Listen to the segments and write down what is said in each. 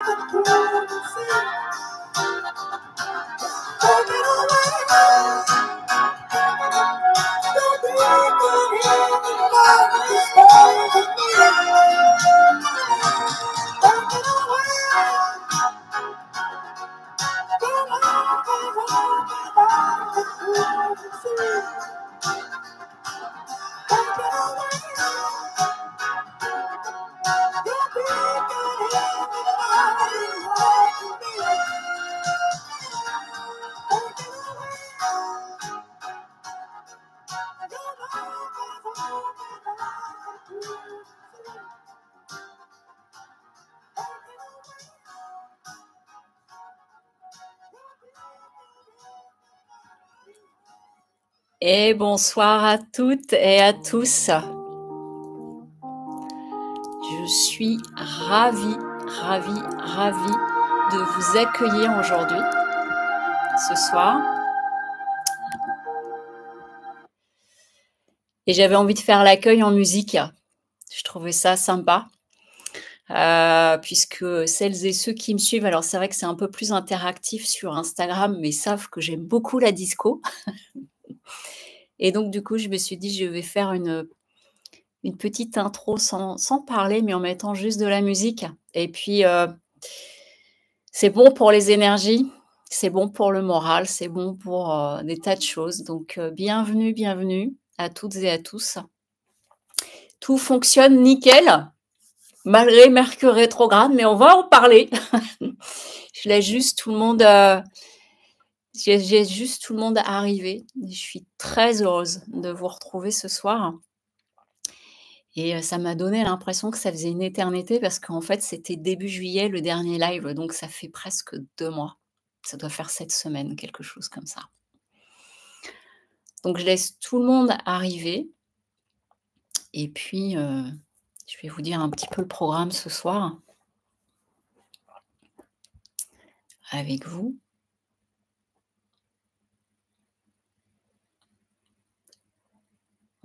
Take it away. Et bonsoir à toutes et à tous. Je suis ravie, ravie, ravie de vous accueillir aujourd'hui, ce soir. Et j'avais envie de faire l'accueil en musique. Je trouvais ça sympa. Euh, puisque celles et ceux qui me suivent, alors c'est vrai que c'est un peu plus interactif sur Instagram, mais savent que j'aime beaucoup la disco. Et donc, du coup, je me suis dit, je vais faire une, une petite intro sans, parler, mais en mettant juste de la musique. Et puis, euh, c'est bon pour les énergies, c'est bon pour le moral, c'est bon pour euh, des tas de choses. Donc, euh, bienvenue, bienvenue à toutes et à tous. Tout fonctionne nickel, malgré Mercure rétrograde, mais on va en parler. je laisse juste tout le monde j'ai juste tout le monde arrivé. Je suis très heureuse de vous retrouver ce soir. Et euh, ça m'a donné l'impression que ça faisait une éternité parce qu'en fait, c'était début juillet, le dernier live. Donc, ça fait presque deux mois. Ça doit faire sept semaines quelque chose comme ça. Donc, je laisse tout le monde arriver. Et puis, euh, je vais vous dire un petit peu le programme ce soir avec vous.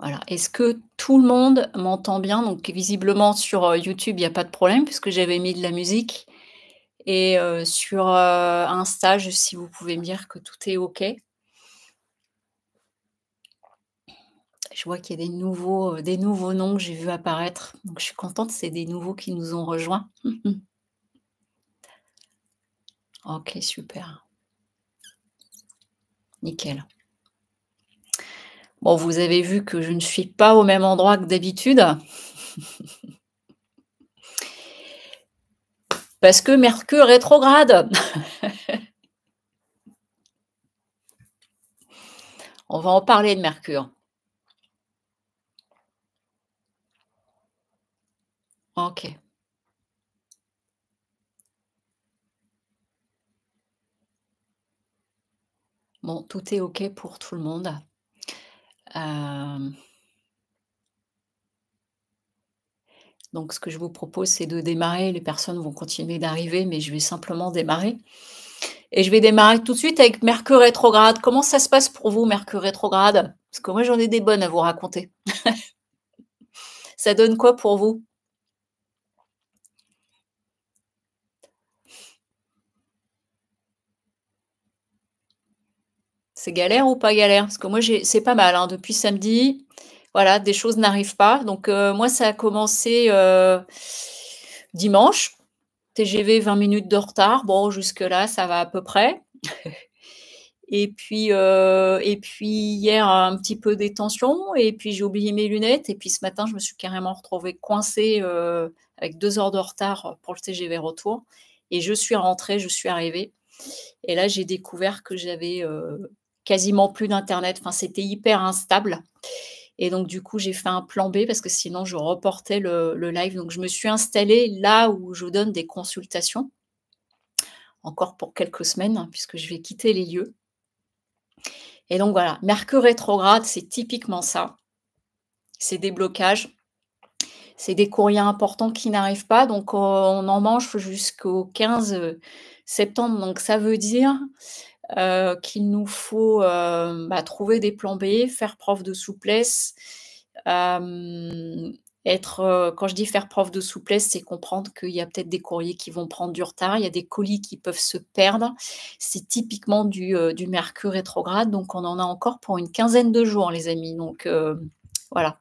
Voilà. Est-ce que tout le monde m'entend bien Donc visiblement sur euh, YouTube, il n'y a pas de problème puisque j'avais mis de la musique. Et euh, sur euh, Insta, si vous pouvez me dire que tout est OK. Je vois qu'il y a des nouveaux, des nouveaux noms que j'ai vus apparaître. Donc je suis contente, c'est des nouveaux qui nous ont rejoints. ok, super. Nickel. Bon, vous avez vu que je ne suis pas au même endroit que d'habitude. Parce que Mercure rétrograde. On va en parler de Mercure. Ok. Bon, tout est ok pour tout le monde. Euh, donc, ce que je vous propose, c'est de démarrer. Les personnes vont continuer d'arriver, mais je vais simplement démarrer. Et je vais démarrer tout de suite avec Mercure rétrograde. Comment ça se passe pour vous, Mercure rétrograde Parce que moi, j'en ai des bonnes à vous raconter. ça donne quoi pour vous C'est galère ou pas galère Parce que moi, c'est pas mal. Hein. Depuis samedi, voilà, des choses n'arrivent pas. Donc, euh, moi, ça a commencé euh, dimanche. TGV 20 minutes de retard. Bon, jusque-là, ça va à peu près. et puis, euh, et puis hier, un petit peu des tensions. Et puis, j'ai oublié mes lunettes. Et puis, ce matin, je me suis carrément retrouvée coincée avec deux heures de retard pour le TGV retour. Et je suis rentrée, je suis arrivée. Et là, j'ai découvert que j'avais quasiment plus d'Internet. Enfin, c'était hyper instable. Et donc, du coup, j'ai fait un plan B parce que sinon, je reportais le, le, live. Donc, je me suis installée là où je donne des consultations, encore pour quelques semaines, hein, puisque je vais quitter les lieux. Et donc, voilà, Mercure rétrograde, c'est typiquement ça. C'est des blocages, c'est des courriers importants qui n'arrivent pas. Donc, euh, on en mange jusqu'au 15 septembre. Donc, ça veut dire euh, qu'il nous faut euh, bah, trouver des plans B, faire preuve de souplesse. Euh, être, quand je dis faire preuve de souplesse, c'est comprendre qu'il y a peut-être des courriers qui vont prendre du retard, il y a des colis qui peuvent se perdre. C'est typiquement du, du mercure rétrograde, donc on en a encore pour une quinzaine de jours, les amis. Donc voilà.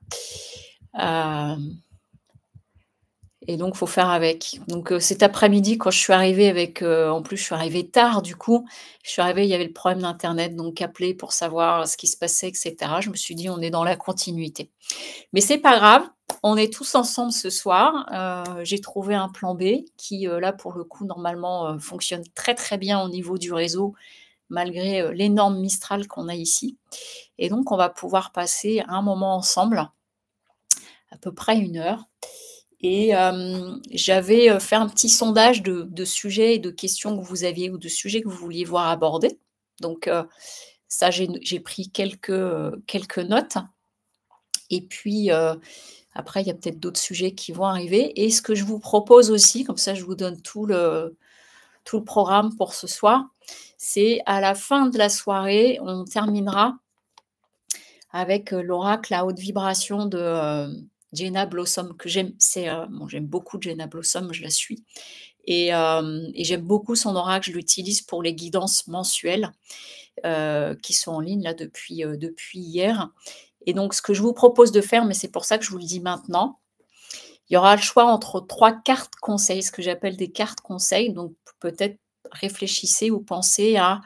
Et donc, faut faire avec. Donc, euh, cet après-midi, quand je suis arrivée avec, euh, en plus, je suis arrivée tard, du coup, je suis arrivée, il y avait le problème d'Internet, donc appelé pour savoir ce qui se passait, etc. Je me suis dit, on est dans la continuité. Mais c'est pas grave, on est tous ensemble ce soir. Euh, j'ai trouvé un plan B qui, là, pour le coup, normalement, fonctionne très, très bien au niveau du réseau, malgré l'énorme Mistral qu'on a ici. Et donc, on va pouvoir passer un moment ensemble, à peu près une heure. Et euh, j'avais euh, fait un petit sondage de, sujets et de questions que vous aviez ou de sujets que vous vouliez voir abordés. Donc, euh, ça, j'ai pris quelques, quelques notes. Et puis, après, il y a peut-être d'autres sujets qui vont arriver. Et ce que je vous propose aussi, comme ça, je vous donne tout le, tout le programme pour ce soir, c'est à la fin de la soirée, on terminera avec l'oracle à haute vibration de Jenna Blossom, que j'aime. C'est, euh, j'aime beaucoup Jenna Blossom, je la suis. Et, euh, j'aime beaucoup son aura je l'utilise pour les guidances mensuelles euh, qui sont en ligne là depuis, depuis hier. Et donc, ce que je vous propose de faire, mais c'est pour ça que je vous le dis maintenant, il y aura le choix entre trois cartes conseils, ce que j'appelle des cartes conseils. Donc, peut-être réfléchissez ou pensez à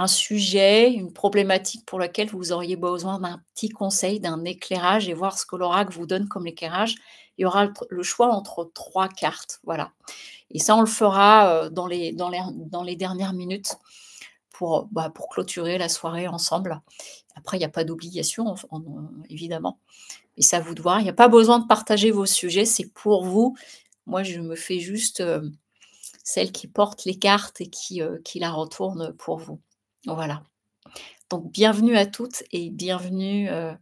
un sujet, une problématique pour laquelle vous auriez besoin d'un petit conseil, d'un éclairage et voir ce que l'oracle vous donne comme éclairage. Il y aura le choix entre trois cartes. Voilà. Et ça, on le fera euh, dans les, dans dans les dernières minutes pour, bah, pour clôturer la soirée ensemble. Après, il n'y a pas d'obligation, évidemment. Et ça vous de voir. Il n'y a pas besoin de partager vos sujets, c'est pour vous. Moi, je me fais juste euh, celle qui porte les cartes et qui, euh, qui la retourne pour vous. Voilà. Donc bienvenue à toutes et bienvenue euh,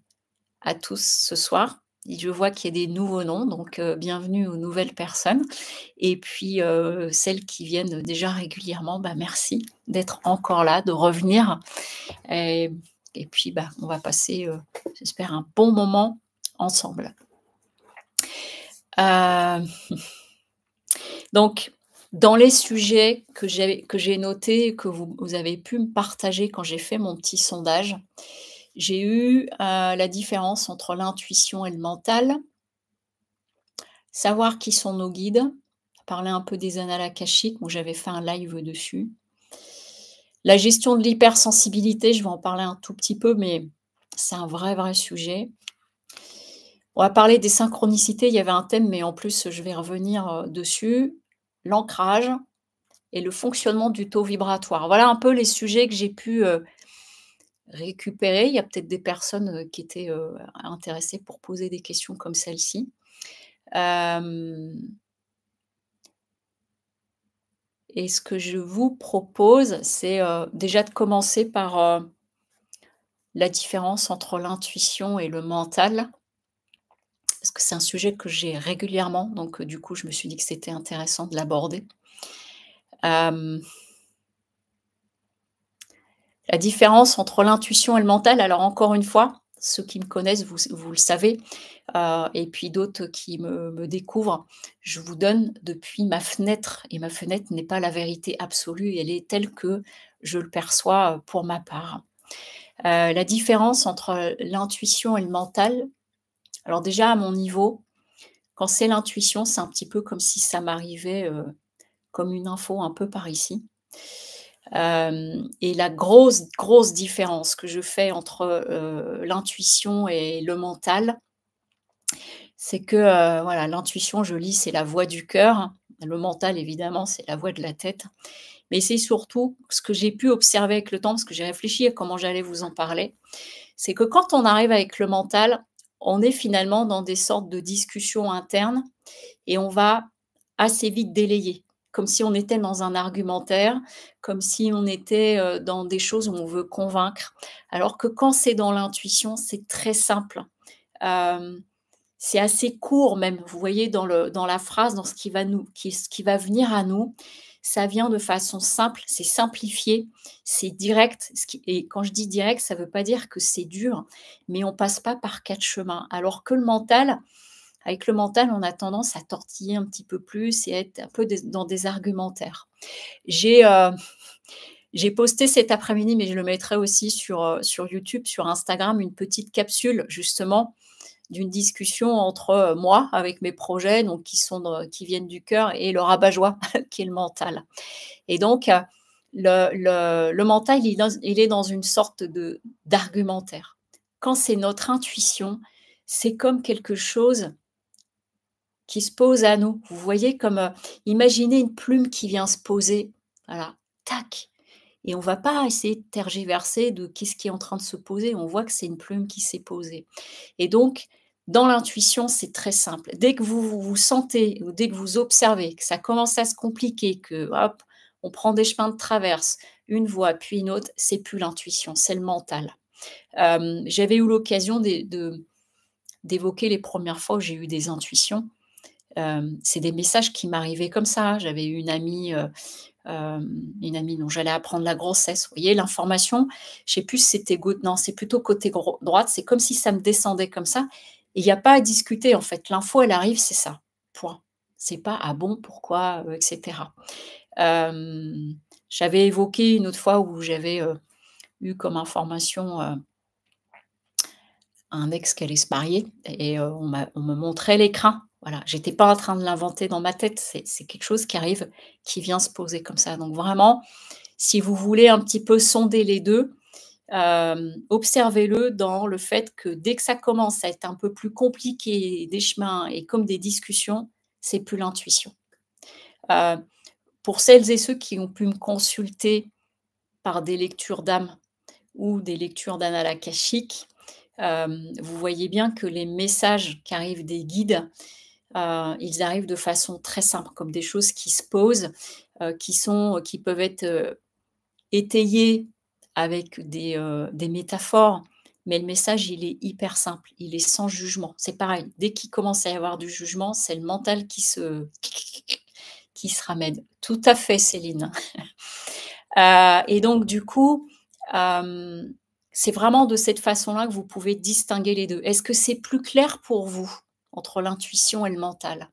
à tous ce soir. Je vois qu'il y a des nouveaux noms, donc euh, bienvenue aux nouvelles personnes. Et puis euh, celles qui viennent déjà régulièrement, bah, merci d'être encore là, de revenir. Et, puis bah, on va passer, j'espère, un bon moment ensemble. donc, dans les sujets que j'ai notés et que vous, avez pu me partager quand j'ai fait mon petit sondage, j'ai eu euh, la différence entre l'intuition et le mental, savoir qui sont nos guides, parler un peu des annales akashiques, où j'avais fait un live dessus. La gestion de l'hypersensibilité, je vais en parler un tout petit peu, mais c'est un vrai, vrai sujet. On va parler des synchronicités, il y avait un thème, mais en plus, je vais revenir euh, dessus l'ancrage et le fonctionnement du taux vibratoire. Voilà un peu les sujets que j'ai pu euh, récupérer. Il y a peut-être des personnes euh, qui étaient euh, intéressées pour poser des questions comme celle-ci. Et ce que je vous propose, c'est déjà de commencer par la différence entre l'intuition et le mental parce que c'est un sujet que j'ai régulièrement, donc euh, du coup, je me suis dit que c'était intéressant de l'aborder. la différence entre l'intuition et le mental, alors encore une fois, ceux qui me connaissent, vous, le savez, euh, et puis d'autres qui me, découvrent, je vous donne depuis ma fenêtre, et ma fenêtre n'est pas la vérité absolue, elle est telle que je le perçois euh, pour ma part. la différence entre l'intuition et le mental, alors déjà, à mon niveau, quand c'est l'intuition, c'est un petit peu comme si ça m'arrivait euh, comme une info un peu par ici. Euh, et la grosse, grosse différence que je fais entre euh, l'intuition et le mental, c'est que voilà, l'intuition, je lis, c'est la voix du cœur. Le mental, évidemment, c'est la voix de la tête. Mais c'est surtout ce que j'ai pu observer avec le temps, parce que j'ai réfléchi à comment j'allais vous en parler. C'est que quand on arrive avec le mental, on est finalement dans des sortes de discussions internes et on va assez vite délayer, comme si on était dans un argumentaire, comme si on était euh, dans des choses où on veut convaincre. Alors que quand c'est dans l'intuition, c'est très simple. Euh, c'est assez court même, vous voyez, dans, le, dans la phrase, dans ce qui, va nous, qui, ce qui va venir à nous, ça vient de façon simple, c'est simplifié, c'est direct. Et quand je dis direct, ça ne veut pas dire que c'est dur, mais on ne passe pas par quatre chemins. Alors que le mental, avec le mental, on a tendance à tortiller un petit peu plus et être un peu dans des argumentaires. Euh, j'ai posté cet après-midi, mais je le mettrai aussi sur, euh, sur YouTube, sur Instagram, une petite capsule justement d'une discussion entre euh, moi avec mes projets, donc qui, sont, qui viennent du cœur, et le rabat-joie, qui est le mental. Et donc, euh, le, mental, il, est dans une sorte de d'argumentaire. Quand c'est notre intuition, c'est comme quelque chose qui se pose à nous. Vous voyez comme, euh, imaginez une plume qui vient se poser. Voilà, tac. Et on ne va pas essayer de tergiverser de qu'est-ce qui est en train de se poser. On voit que c'est une plume qui s'est posée. Et donc, dans l'intuition, c'est très simple. Dès que vous, vous, sentez ou dès que vous observez que ça commence à se compliquer, que hop, on prend des chemins de traverse, une voie puis une autre, c'est plus l'intuition, c'est le mental. Euh, j'avais eu l'occasion d'évoquer les premières fois où j'ai eu des intuitions. Euh, c'est des messages qui m'arrivaient comme ça. J'avais eu une amie euh, euh, une amie dont j'allais apprendre la grossesse. Vous voyez, l'information, je sais plus si c'était non, c'est plutôt côté droite, c'est comme si ça me descendait comme ça. Il n'y a pas à discuter, en fait. L'info, elle arrive, c'est ça. Point. C'est pas ah bon, pourquoi, euh, etc. Euh, j'avais évoqué une autre fois où j'avais eu comme information un ex qui allait se marier et on, on me montrait l'écran voilà, j'étais pas en train de l'inventer dans ma tête, c'est quelque chose qui arrive, qui vient se poser comme ça. Donc vraiment, si vous voulez un petit peu sonder les deux, euh, observez-le dans le fait que dès que ça commence à être un peu plus compliqué, des chemins et comme des discussions, c'est plus l'intuition. Euh, pour celles et ceux qui ont pu me consulter par des lectures d'âme ou des lectures d'analakashik, euh, vous voyez bien que les messages qui arrivent des guides, euh, ils arrivent de façon très simple, comme des choses qui se posent, euh, qui, sont, euh, qui peuvent être étayées avec des, des, métaphores, mais le message, il est hyper simple, il est sans jugement. C'est pareil, dès qu'il commence à y avoir du jugement, c'est le mental qui se, qui se ramène. Tout à fait, Céline. et donc, du coup, c'est vraiment de cette façon-là que vous pouvez distinguer les deux. Est-ce que c'est plus clair pour vous entre l'intuition et le mental.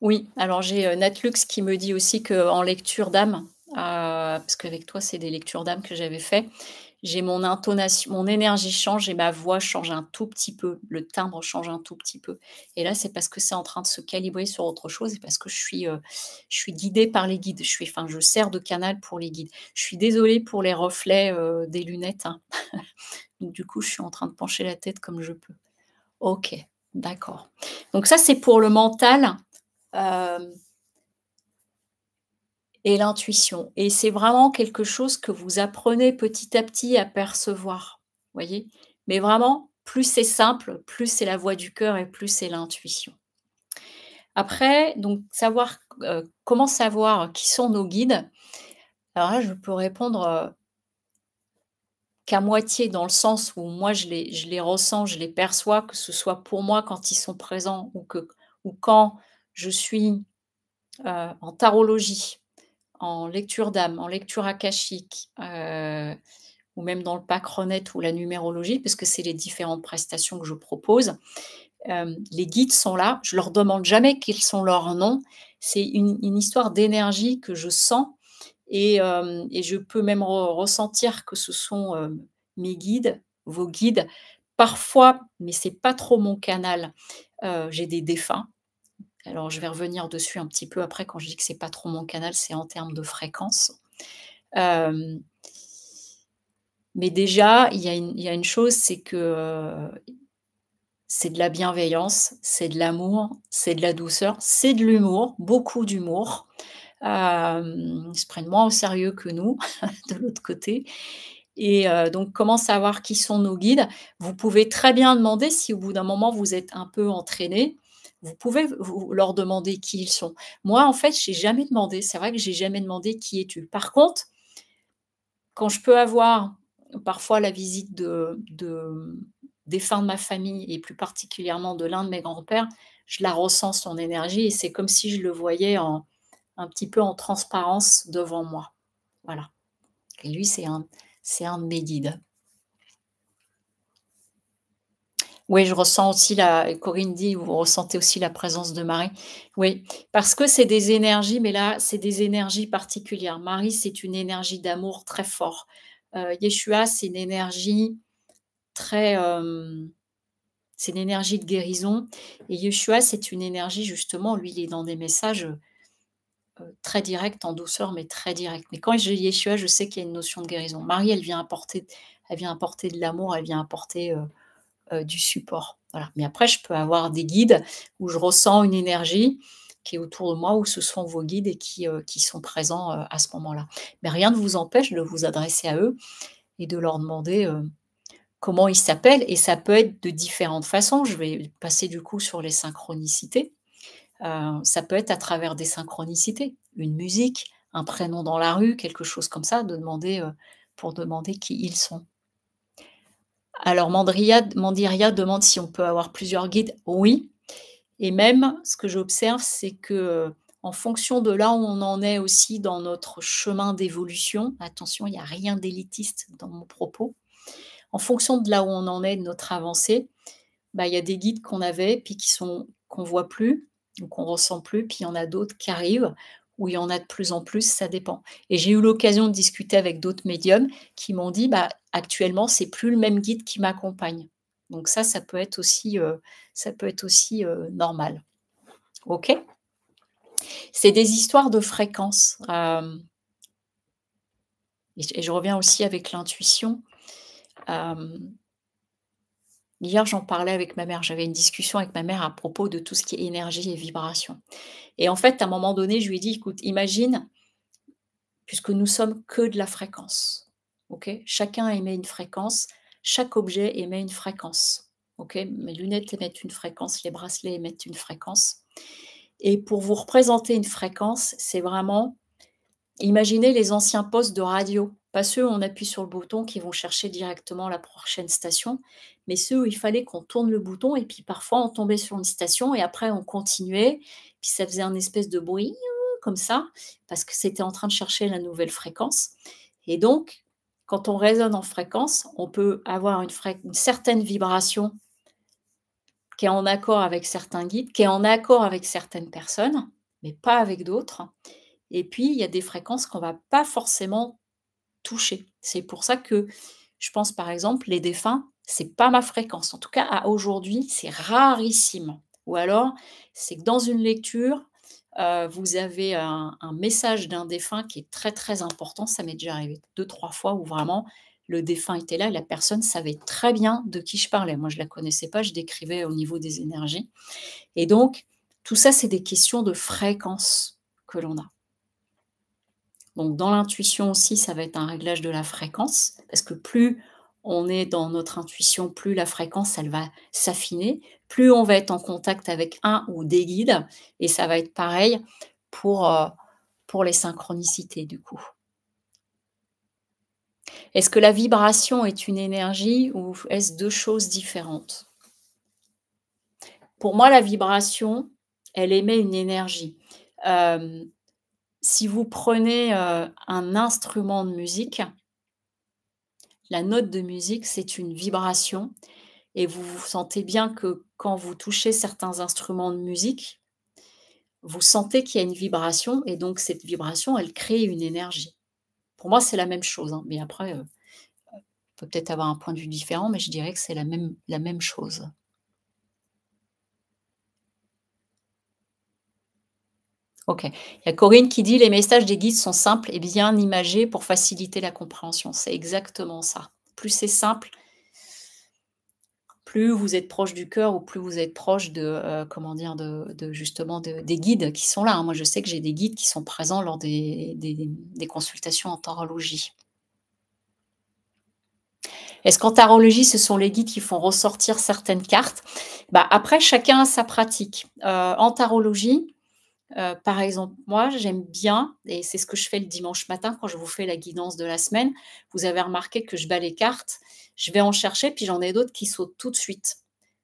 Oui, alors j'ai euh, Natlux qui me dit aussi qu'en lecture d'âme, euh, parce qu'avec toi, c'est des lectures d'âme que j'avais fait, j'ai mon intonation, mon énergie change et ma voix change un tout petit peu, le timbre change un tout petit peu. Et là, c'est parce que c'est en train de se calibrer sur autre chose et parce que je suis, euh, je suis guidée par les guides. Je suis, enfin, je sers de canal pour les guides. Je suis désolée pour les reflets euh, des lunettes. Hein. Donc, du coup, je suis en train de pencher la tête comme je peux. Ok, d'accord. Donc ça, c'est pour le mental. Euh, et l'intuition. Et c'est vraiment quelque chose que vous apprenez petit à petit à percevoir, voyez Mais vraiment, plus c'est simple, plus c'est la voix du cœur et plus c'est l'intuition. Après, donc savoir euh, comment savoir qui sont nos guides. Alors là, je peux répondre euh, qu'à moitié dans le sens où moi je les, je les ressens, je les perçois, que ce soit pour moi quand ils sont présents ou que ou quand je suis euh, en tarologie en lecture d'âme, en lecture akashique, euh, ou même dans le pack ou la numérologie, parce que c'est les différentes prestations que je propose. Euh, les guides sont là, je leur demande jamais quels sont leurs noms, c'est une, histoire d'énergie que je sens et, euh, je peux même ressentir que ce sont mes guides, vos guides. Parfois, mais c'est pas trop mon canal, j'ai des défunts alors, je vais revenir dessus un petit peu après quand je dis que c'est pas trop mon canal, c'est en termes de fréquence. Euh, mais déjà, il y, a une chose, c'est que c'est de la bienveillance, c'est de l'amour, c'est de la douceur, c'est de l'humour, beaucoup d'humour. Euh, ils se prennent moins au sérieux que nous de l'autre côté. Et euh, donc, comment savoir qui sont nos guides Vous pouvez très bien demander si au bout d'un moment vous êtes un peu entraîné. Vous pouvez leur demander qui ils sont. Moi, en fait, j'ai jamais demandé. C'est vrai que j'ai jamais demandé qui es-tu. Par contre, quand je peux avoir parfois la visite de, des fins de ma famille et plus particulièrement de l'un de mes grands-pères, je la ressens son énergie et c'est comme si je le voyais en, un petit peu en transparence devant moi. Voilà. Et lui, c'est un, c'est un de mes guides. Oui, je ressens aussi la. Corinne dit, vous ressentez aussi la présence de Marie. Oui, parce que c'est des énergies, mais là, c'est des énergies particulières. Marie, c'est une énergie d'amour très fort. Euh, Yeshua, c'est une énergie très. Euh, c'est une énergie de guérison. Et Yeshua, c'est une énergie, justement, lui, il est dans des messages euh, très directs, en douceur, mais très directs. Mais quand j'ai Yeshua, je sais qu'il y a une notion de guérison. Marie, elle vient apporter, elle vient apporter de l'amour, elle vient apporter euh, du support. Mais après, je peux avoir des guides où je ressens une énergie qui est autour de moi, où ce sont vos guides et qui, euh, sont présents euh, à ce moment-là. Mais rien ne vous empêche de vous adresser à eux et de leur demander comment ils s'appellent. Et ça peut être de différentes façons. Je vais passer du coup sur les synchronicités. ça peut être à travers des synchronicités, une musique, un prénom dans la rue, quelque chose comme ça, de demander pour demander qui ils sont. Alors Mandiria demande si on peut avoir plusieurs guides. Oui. Et même, ce que j'observe, c'est que euh, en fonction de là où on en est aussi dans notre chemin d'évolution, attention, il n'y a rien d'élitiste dans mon propos, en fonction de là où on en est, de notre avancée, bah, il y a des guides qu'on avait, puis qui sont qu'on voit plus, qu'on ressent plus, puis il y en a d'autres qui arrivent, où il y en a de plus en plus, ça dépend. Et j'ai eu l'occasion de discuter avec d'autres médiums qui m'ont dit, bah, actuellement, n'est plus le même guide qui m'accompagne. Donc ça, ça peut être aussi, euh, ça peut être aussi euh, normal. OK C'est des histoires de fréquences. Euh, et, je reviens aussi avec l'intuition. Hier, j'en parlais avec ma mère. J'avais une discussion avec ma mère à propos de tout ce qui est énergie et vibration. Et en fait, à un moment donné, je lui ai dit, écoute, imagine, puisque nous sommes que de la fréquence, ok Chacun émet une fréquence, chaque objet émet une fréquence, ok Mes lunettes émettent une fréquence, les bracelets émettent une fréquence. Et pour vous représenter une fréquence, c'est vraiment, imaginez les anciens postes de radio pas ceux où on appuie sur le bouton qui vont chercher directement la prochaine station, mais ceux où il fallait qu'on tourne le bouton et puis parfois on tombait sur une station et après on continuait, puis ça faisait un espèce de bruit comme ça, parce que c'était en train de chercher la nouvelle fréquence. Et donc, quand on résonne en fréquence, on peut avoir une, certaine vibration qui est en accord avec certains guides, qui est en accord avec certaines personnes, mais pas avec d'autres. Et puis, il y a des fréquences qu'on ne va pas forcément toucher. C'est pour ça que je pense par exemple les défunts, c'est pas ma fréquence. En tout cas, aujourd'hui, c'est rarissime. Ou alors, c'est que dans une lecture, euh, vous avez un, un message d'un défunt qui est très très important. Ça m'est déjà arrivé deux, trois fois où vraiment le défunt était là et la personne savait très bien de qui je parlais. Moi, je ne la connaissais pas, je décrivais au niveau des énergies. Et donc, tout ça, c'est des questions de fréquence que l'on a. Donc dans l'intuition aussi, ça va être un réglage de la fréquence, parce que plus on est dans notre intuition, plus la fréquence, elle va s'affiner, plus on va être en contact avec un ou des guides, et ça va être pareil pour, euh, pour les synchronicités du coup. Est-ce que la vibration est une énergie ou est-ce deux choses différentes Pour moi, la vibration, elle émet une énergie. Euh, si vous prenez euh, un instrument de musique, la note de musique, c'est une vibration. Et vous vous sentez bien que quand vous touchez certains instruments de musique, vous sentez qu'il y a une vibration. Et donc, cette vibration, elle crée une énergie. Pour moi, c'est la même chose. Hein, mais après, on peut peut-être avoir un point de vue différent, mais je dirais que c'est la même chose. Il y a Corinne qui dit les messages des guides sont simples et bien imagés pour faciliter la compréhension. C'est exactement ça. Plus c'est simple, plus vous êtes proche du cœur ou plus vous êtes proche de, euh, comment dire, de, justement des guides qui sont là. Hein. Moi, je sais que j'ai des guides qui sont présents lors des, consultations en tarologie. Est-ce qu'en tarologie, ce sont les guides qui font ressortir certaines cartes bah, Après, chacun a sa pratique. Euh, en tarologie, euh, par exemple, moi, j'aime bien, et c'est ce que je fais le dimanche matin quand je vous fais la guidance de la semaine, vous avez remarqué que je bats les cartes, je vais en chercher, puis j'en ai d'autres qui sautent tout de suite.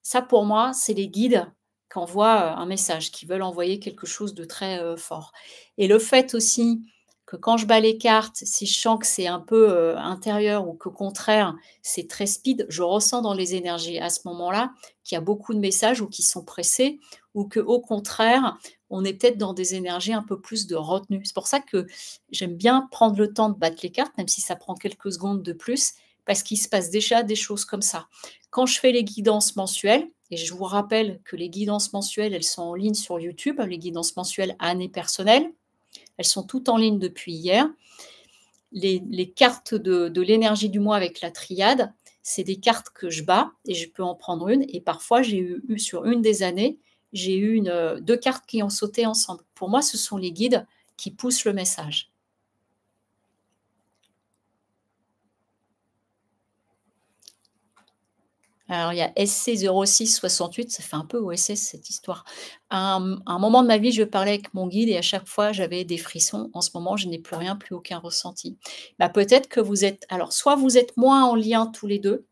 Ça, pour moi, c'est les guides qui envoient euh, un message, qui veulent envoyer quelque chose de très euh, fort. Et le fait aussi que quand je bats les cartes, si je sens que c'est un peu intérieur ou que contraire, c'est très speed, je ressens dans les énergies à ce moment-là qu'il y a beaucoup de messages ou qui sont pressés ou que au contraire, on est peut-être dans des énergies un peu plus de retenue. C'est pour ça que j'aime bien prendre le temps de battre les cartes, même si ça prend quelques secondes de plus, parce qu'il se passe déjà des choses comme ça. Quand je fais les guidances mensuelles, et je vous rappelle que les guidances mensuelles, elles sont en ligne sur YouTube, les guidances mensuelles année personnelle, elles sont toutes en ligne depuis hier. Les, cartes de, l'énergie du mois avec la triade, c'est des cartes que je bats et je peux en prendre une. Et parfois, j'ai eu sur une des années j'ai eu une, euh, deux cartes qui ont sauté ensemble. Pour moi, ce sont les guides qui poussent le message. Alors, il y a SC0668, ça fait un peu OSS cette histoire. À un, un, moment de ma vie, je parlais avec mon guide et à chaque fois, j'avais des frissons. En ce moment, je n'ai plus rien, plus aucun ressenti. Bah, Peut-être que vous êtes. Alors, soit vous êtes moins en lien tous les deux,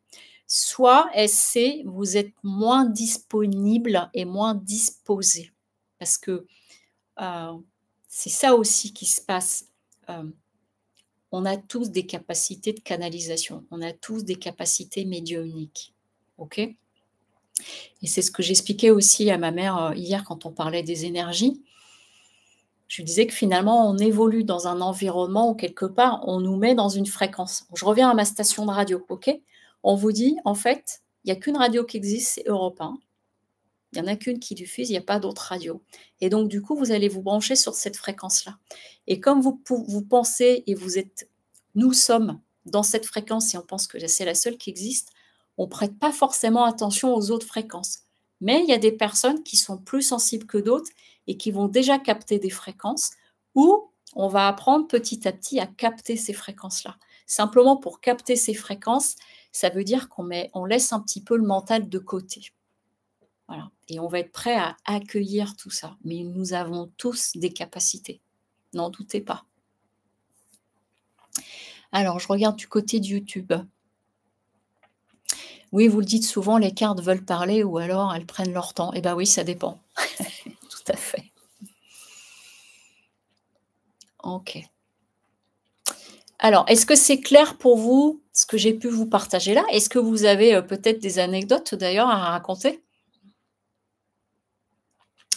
soit SC, vous êtes moins disponible et moins disposé. Parce que euh, c'est ça aussi qui se passe. Euh, on a tous des capacités de canalisation, on a tous des capacités médiumniques. OK Et c'est ce que j'expliquais aussi à ma mère euh, hier quand on parlait des énergies. Je disais que finalement, on évolue dans un environnement où quelque part, on nous met dans une fréquence. Je reviens à ma station de radio, OK on vous dit, en fait, il n'y a qu'une radio qui existe, c'est Europe 1. Il n'y en a qu'une qui diffuse, il n'y a pas d'autre radio. Et donc, du coup, vous allez vous brancher sur cette fréquence-là. Et comme vous, vous pensez et vous êtes, nous sommes dans cette fréquence et on pense que c'est la seule qui existe, on ne prête pas forcément attention aux autres fréquences. Mais il y a des personnes qui sont plus sensibles que d'autres et qui vont déjà capter des fréquences où on va apprendre petit à petit à capter ces fréquences-là. Simplement pour capter ces fréquences, ça veut dire qu'on met, on laisse un petit peu le mental de côté. Voilà. Et on va être prêt à accueillir tout ça. Mais nous avons tous des capacités. N'en doutez pas. Alors, je regarde du côté de YouTube. Oui, vous le dites souvent, les cartes veulent parler ou alors elles prennent leur temps. Eh bien oui, ça dépend. tout à fait. Ok. Alors, est-ce que c'est clair pour vous ce que j'ai pu vous partager là. Est-ce que vous avez euh, peut-être des anecdotes d'ailleurs à raconter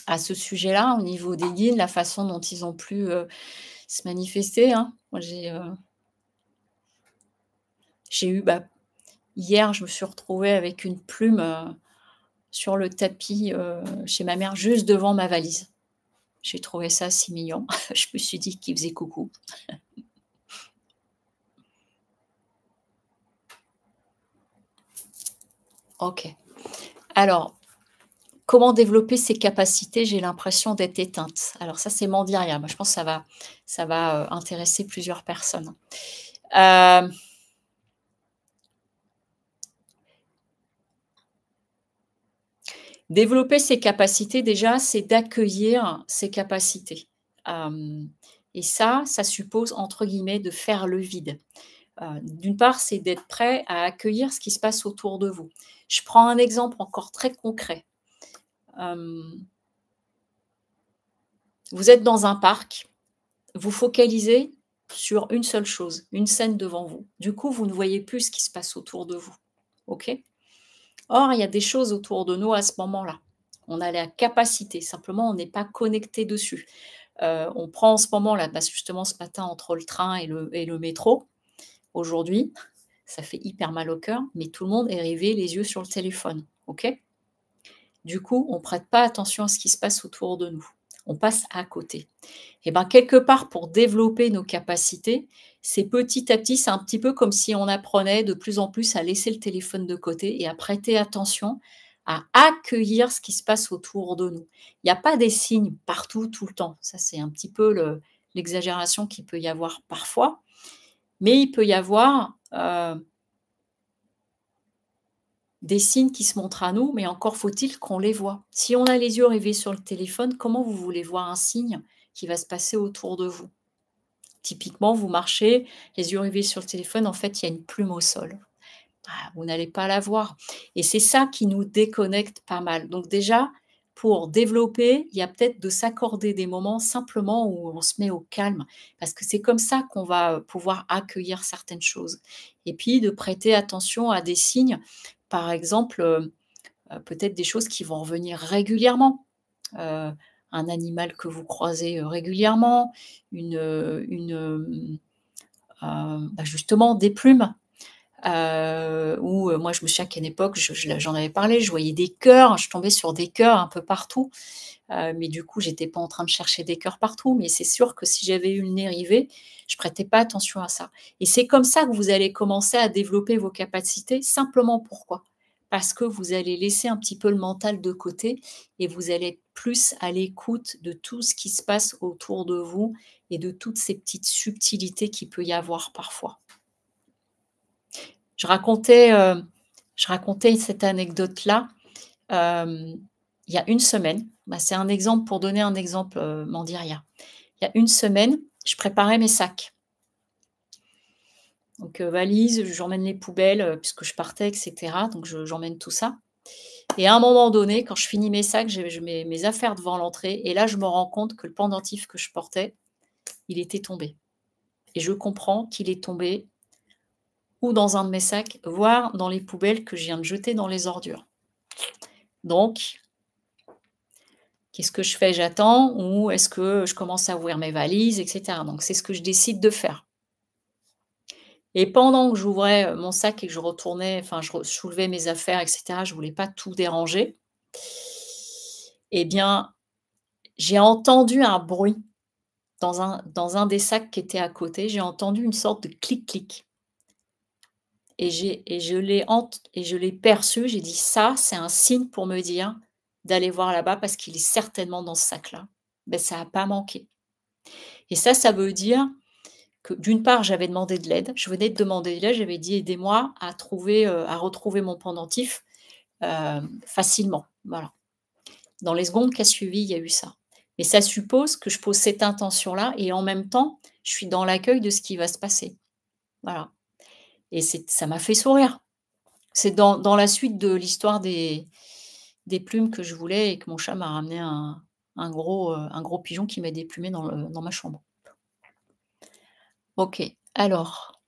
à ce sujet-là, au niveau des guides, la façon dont ils ont pu euh, se manifester hein. euh, j'ai, eu, bah, hier, je me suis retrouvée avec une plume sur le tapis chez ma mère, juste devant ma valise. J'ai trouvé ça si mignon. je me suis dit qu'il faisait coucou. Ok. Alors, comment développer ses capacités J'ai l'impression d'être éteinte. Alors ça, c'est Mandiria. Moi, je pense que ça va, euh, intéresser plusieurs personnes. Euh, développer ses capacités, déjà, c'est d'accueillir ses capacités. Euh, et ça, ça suppose, entre guillemets, de faire le vide. Euh, d'une part, c'est d'être prêt à accueillir ce qui se passe autour de vous. Je prends un exemple encore très concret. Euh, vous êtes dans un parc, vous focalisez sur une seule chose, une scène devant vous. Du coup, vous ne voyez plus ce qui se passe autour de vous. OK Or, il y a des choses autour de nous à ce moment-là. On a la capacité, simplement, on n'est pas connecté dessus. Euh, on prend en ce moment, là, bah, justement ce matin, entre le train et le métro, Aujourd'hui, ça fait hyper mal au cœur, mais tout le monde est rêvé les yeux sur le téléphone. OK Du coup, on ne prête pas attention à ce qui se passe autour de nous. On passe à côté. Et eh bien, quelque part, pour développer nos capacités, c'est petit à petit, c'est un petit peu comme si on apprenait de plus en plus à laisser le téléphone de côté et à prêter attention à accueillir ce qui se passe autour de nous. Il n'y a pas des signes partout, tout le temps. Ça, c'est un petit peu l'exagération qu'il peut y avoir parfois. Mais il peut y avoir euh, des signes qui se montrent à nous, mais encore faut-il qu'on les voit. Si on a les yeux rivés sur le téléphone, comment vous voulez voir un signe qui va se passer autour de vous Typiquement, vous marchez, les yeux rivés sur le téléphone, en fait, il y a une plume au sol. Ah, vous n'allez pas la voir. Et c'est ça qui nous déconnecte pas mal. Donc déjà, pour développer, il y a peut-être de s'accorder des moments simplement où on se met au calme, parce que c'est comme ça qu'on va pouvoir accueillir certaines choses. Et puis de prêter attention à des signes, par exemple, euh, euh, peut-être des choses qui vont revenir régulièrement. Euh, un animal que vous croisez régulièrement, une, une bah, justement des plumes euh, où euh, moi je me souviens qu'à une époque, j'en avais parlé, je voyais des cœurs, je tombais sur des cœurs un peu partout, euh, mais du coup j'étais pas en train de chercher des cœurs partout, mais c'est sûr que si j'avais eu le nez rivé, je prêtais pas attention à ça. Et c'est comme ça que vous allez commencer à développer vos capacités, simplement pourquoi parce que vous allez laisser un petit peu le mental de côté et vous allez être plus à l'écoute de tout ce qui se passe autour de vous et de toutes ces petites subtilités qu'il peut y avoir parfois. Euh, je racontais, cette anecdote-là euh, il y a une semaine. Bah, c'est un exemple pour donner un exemple euh, Mandiria. Il y a une semaine, je préparais mes sacs. Donc valise, j'emmène les poubelles puisque je partais, etc. Donc j'emmène tout ça. Et à un moment donné, quand je finis mes sacs, je mets mes affaires devant l'entrée. Et là, je me rends compte que le pendentif que je portais, il était tombé. Et je comprends qu'il est tombé ou dans un de mes sacs, voire dans les poubelles que je viens de jeter dans les ordures. Donc, qu'est-ce que je fais J'attends ou est-ce que je commence à ouvrir mes valises, etc. Donc, c'est ce que je décide de faire. Et pendant que j'ouvrais mon sac et que je retournais, enfin, je soulevais mes affaires, etc., je ne voulais pas tout déranger, eh bien, j'ai entendu un bruit dans un, dans un des sacs qui était à côté. J'ai entendu une sorte de clic-clic et, je l'ai et je l'ai perçu, j'ai dit ça, c'est un signe pour me dire d'aller voir là-bas parce qu'il est certainement dans ce sac-là. Ben, ça n'a pas manqué. Et ça, ça veut dire que d'une part, j'avais demandé de l'aide, je venais de demander de l'aide, j'avais dit aidez-moi à trouver, euh, à retrouver mon pendentif euh, facilement. Voilà. Dans les secondes qui a suivi, il y a eu ça. Mais ça suppose que je pose cette intention-là et en même temps, je suis dans l'accueil de ce qui va se passer. Voilà. Et ça m'a fait sourire. C'est dans, la suite de l'histoire des, plumes que je voulais et que mon chat m'a ramené un, gros, euh, un gros pigeon qui m'a déplumé dans, dans ma chambre. Ok, alors,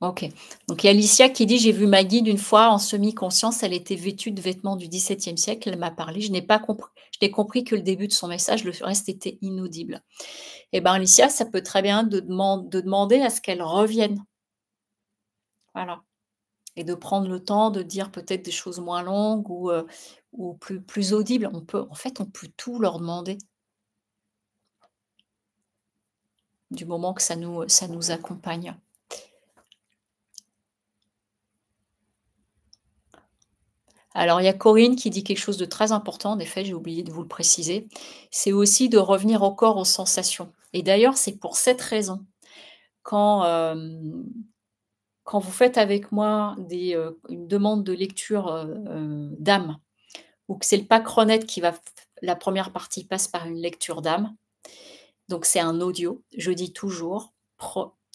Ok. Donc il y a Alicia qui dit J'ai vu ma guide une fois en semi-conscience, elle était vêtue de vêtements du XVIIe siècle, elle m'a parlé, je n'ai pas compris, je n'ai compris que le début de son message, le reste était inaudible. Eh bien, Alicia, ça peut très bien de, demander à ce qu'elle revienne. Voilà. Et de prendre le temps de dire peut-être des choses moins longues ou, euh, ou plus, plus audibles. On peut, en fait, on peut tout leur demander. Du moment que ça nous, ça nous accompagne. Alors, il y a Corinne qui dit quelque chose de très important, en effet, j'ai oublié de vous le préciser. C'est aussi de revenir au corps, aux sensations. Et d'ailleurs, c'est pour cette raison, quand, euh, quand vous faites avec moi euh, une demande de lecture euh, d'âme, ou que c'est le pacronette qui va. La première partie passe par une lecture d'âme. Donc, c'est un audio. Je dis toujours,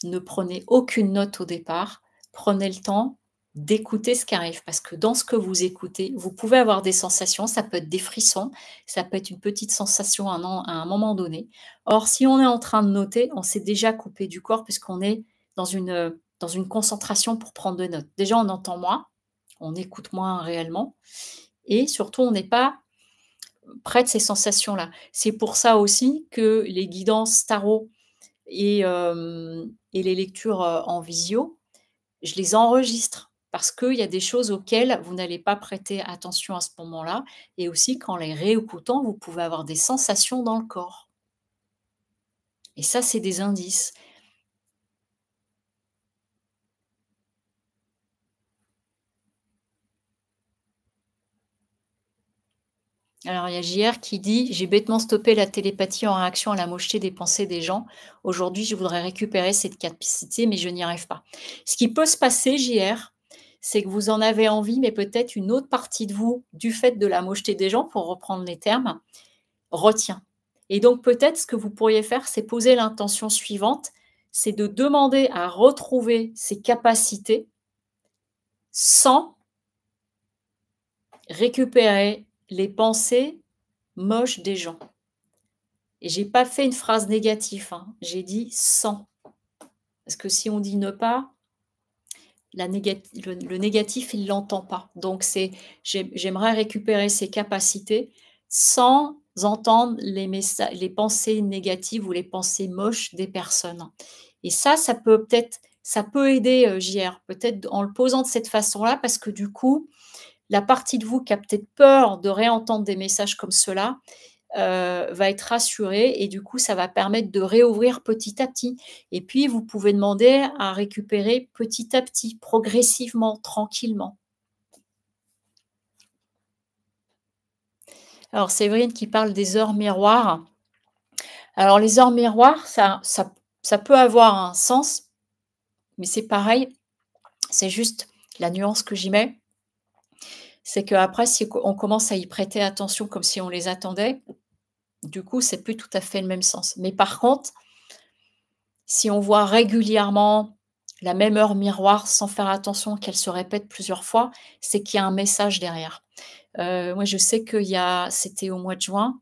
ne prenez aucune note au départ. Prenez le temps d'écouter ce qui arrive, parce que dans ce que vous écoutez, vous pouvez avoir des sensations, ça peut être des frissons, ça peut être une petite sensation à un, moment donné. Or, si on est en train de noter, on s'est déjà coupé du corps puisqu'on est dans une, euh, dans une concentration pour prendre des notes. Déjà, on entend moins, on écoute moins réellement, et surtout, on n'est pas près de ces sensations-là. C'est pour ça aussi que les guidances tarot et euh, les lectures euh, en visio, je les enregistre parce qu'il y a des choses auxquelles vous n'allez pas prêter attention à ce moment-là, et aussi qu'en les réécoutant, vous pouvez avoir des sensations dans le corps. Et ça, c'est des indices. Alors, il y a JR qui dit J'ai bêtement stoppé la télépathie en réaction à la mocheté des pensées des gens. Aujourd'hui, je voudrais récupérer cette capacité, mais je n'y arrive pas. Ce qui peut se passer, JR, c'est que vous en avez envie, mais peut-être une autre partie de vous, du fait de la mocheté des gens, pour reprendre les termes, retient. Et donc peut-être ce que vous pourriez faire, c'est poser l'intention suivante, c'est de demander à retrouver ses capacités sans récupérer les pensées moches des gens. Et j'ai pas fait une phrase négative, hein. j'ai dit sans. Parce que si on dit ne pas, le, négatif, il ne l'entend pas. Donc, c'est j'aimerais récupérer ses capacités sans entendre les, pensées négatives ou les pensées moches des personnes. Et ça, ça peut peut-être peut aider euh, peut-être en le posant de cette façon-là, parce que du coup, la partie de vous qui a peut-être peur de réentendre des messages comme cela, euh, va être rassuré et du coup, ça va permettre de réouvrir petit à petit. Et puis, vous pouvez demander à récupérer petit à petit, progressivement, tranquillement. Alors, Séverine qui parle des heures miroirs. Alors, les heures miroirs, ça, ça, ça peut avoir un sens, mais c'est pareil, c'est juste la nuance que j'y mets c'est qu'après, si on commence à y prêter attention comme si on les attendait, du coup, c'est plus tout à fait le même sens. Mais par contre, si on voit régulièrement la même heure miroir sans faire attention qu'elle se répète plusieurs fois, c'est qu'il y a un message derrière. Euh, moi, je sais que c'était au mois de juin,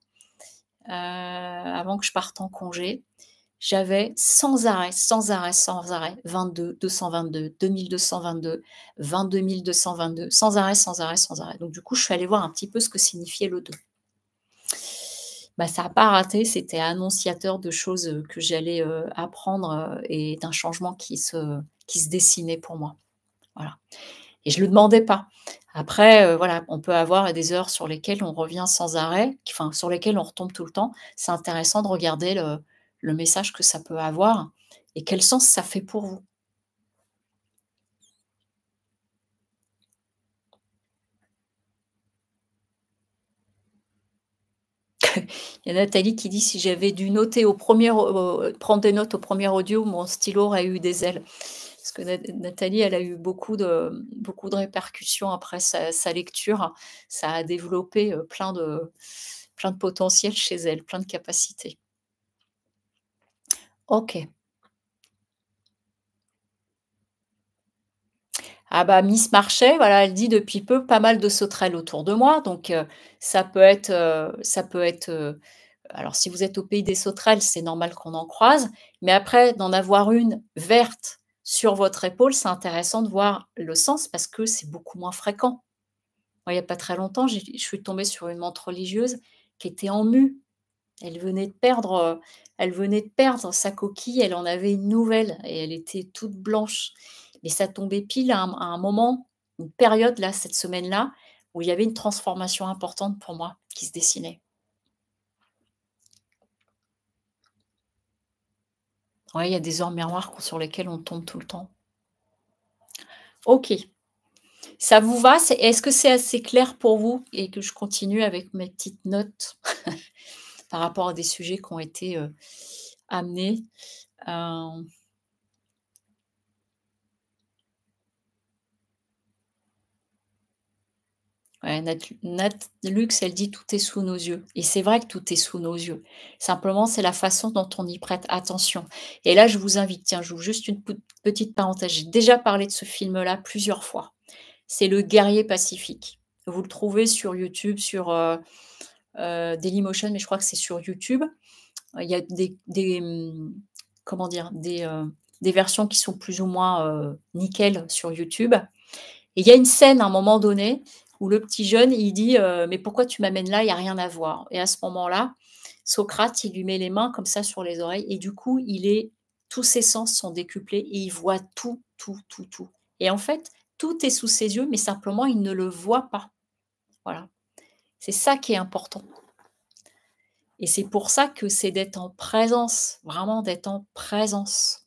euh, avant que je parte en congé, j'avais sans arrêt, sans arrêt, sans arrêt, 22, 222, 2222, 2222, sans arrêt, sans arrêt, sans arrêt. Donc du coup, je suis allée voir un petit peu ce que signifiait le 2. Bah, ça n'a pas raté, c'était annonciateur de choses euh, que j'allais euh, apprendre euh, et d'un changement qui se, qui se dessinait pour moi. Voilà. Et je ne le demandais pas. Après, voilà, on peut avoir des heures sur lesquelles on revient sans arrêt, enfin, sur lesquelles on retombe tout le temps. C'est intéressant de regarder le, le message que ça peut avoir et quel sens ça fait pour vous. Il y a Nathalie qui dit si j'avais dû noter au premier, prendre des notes au premier audio, mon stylo aurait eu des ailes. Parce que Nathalie, elle a eu beaucoup de, beaucoup de répercussions après sa, lecture. Ça a développé euh, plein de, plein de potentiel chez elle, plein de capacités. OK. Ah bah Miss Marchais, voilà, elle dit depuis peu pas mal de sauterelles autour de moi, donc euh, ça peut être, euh, ça peut être. Euh, alors si vous êtes au pays des sauterelles, c'est normal qu'on en croise, mais après d'en avoir une verte sur votre épaule, c'est intéressant de voir le sens parce que c'est beaucoup moins fréquent. Moi, il n'y a pas très longtemps, je suis tombée sur une mante religieuse qui était en mue. Elle venait de perdre elle venait de perdre sa coquille, elle en avait une nouvelle et elle était toute blanche. Mais ça tombait pile à un, moment, une période là, cette semaine-là, où il y avait une transformation importante pour moi qui se dessinait. Ouais, il y a des heures miroirs sur lesquels on tombe tout le temps. Ok. Ça vous va Est-ce que c'est assez clair pour vous et que je continue avec mes petites notes par rapport à des sujets qui ont été amenés. Euh... Nat, Lux, elle dit tout est sous nos yeux. Et c'est vrai que tout est sous nos yeux. Simplement, c'est la façon dont on y prête attention. Et là, je vous invite, tiens, je vous juste une petite parenthèse. J'ai déjà parlé de ce film-là plusieurs fois. C'est Le guerrier pacifique. Vous le trouvez sur YouTube, sur, euh, Dailymotion, mais je crois que c'est sur YouTube. Euh, il y a des, hum, comment dire, euh, des, versions qui sont plus ou moins nickel sur YouTube. Et il y a une scène à un moment donné où le petit jeune, il dit Mais pourquoi tu m'amènes là Il n'y a rien à voir. Et à ce moment-là, Socrate, il lui met les mains comme ça sur les oreilles. Et du coup, il est tous ses sens sont décuplés et il voit tout, tout, tout, tout. Et en fait, tout est sous ses yeux, mais simplement, il ne le voit pas. Voilà. C'est ça qui est important. Et c'est pour ça que c'est d'être en présence, vraiment d'être en présence.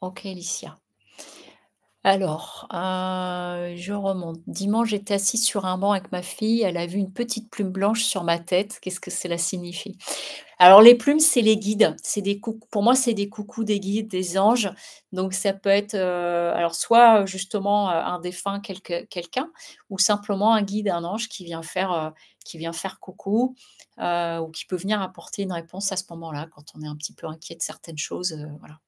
Ok, Alicia. Alors, euh, je remonte. Dimanche, j'étais assise sur un banc avec ma fille, elle a vu une petite plume blanche sur ma tête. Qu'est-ce que cela signifie? Alors les plumes, c'est les guides, c'est des pour moi, c'est des coucous, des guides, des anges. Donc ça peut être, euh, alors soit, euh, justement, un défunt, quelqu'un ou simplement un guide, un ange qui vient faire, qui vient faire coucou, ou qui peut venir apporter une réponse à ce moment-là, quand on est un petit peu inquiet de certaines choses, voilà.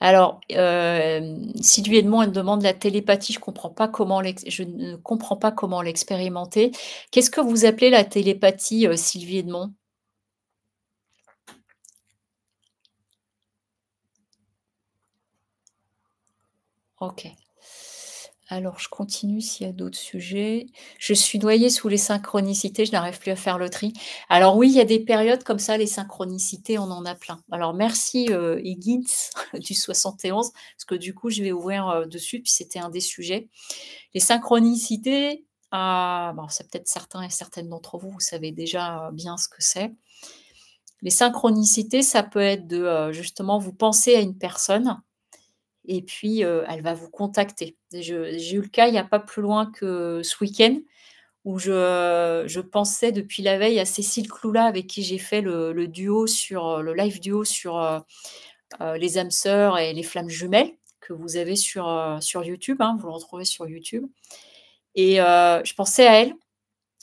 Alors, euh, Sylvie Edmond, elle demande la télépathie. Je, comprends pas comment je ne comprends pas comment l'expérimenter. Qu'est-ce que vous appelez la télépathie, euh, Sylvie Edmond Ok. Alors, je continue s'il y a d'autres sujets. Je suis noyée sous les synchronicités, je n'arrive plus à faire le tri. Alors oui, il y a des périodes comme ça, les synchronicités, on en a plein. Alors merci euh, Higgins du 71, parce que du coup, je vais ouvrir euh, dessus, puis c'était un des sujets. Les synchronicités, euh, c'est peut-être certains et certaines d'entre vous, vous savez déjà bien ce que c'est. Les synchronicités, ça peut être de, justement, vous pensez à une personne, et puis euh, elle va vous contacter. J'ai eu le cas il n'y a pas plus loin que ce week-end où je, pensais depuis la veille à Cécile Cloula avec qui j'ai fait le, duo sur le live duo sur euh, euh, les âmes sœurs et les flammes jumelles que vous avez sur, sur YouTube, hein, vous le retrouvez sur YouTube. Et je pensais à elle.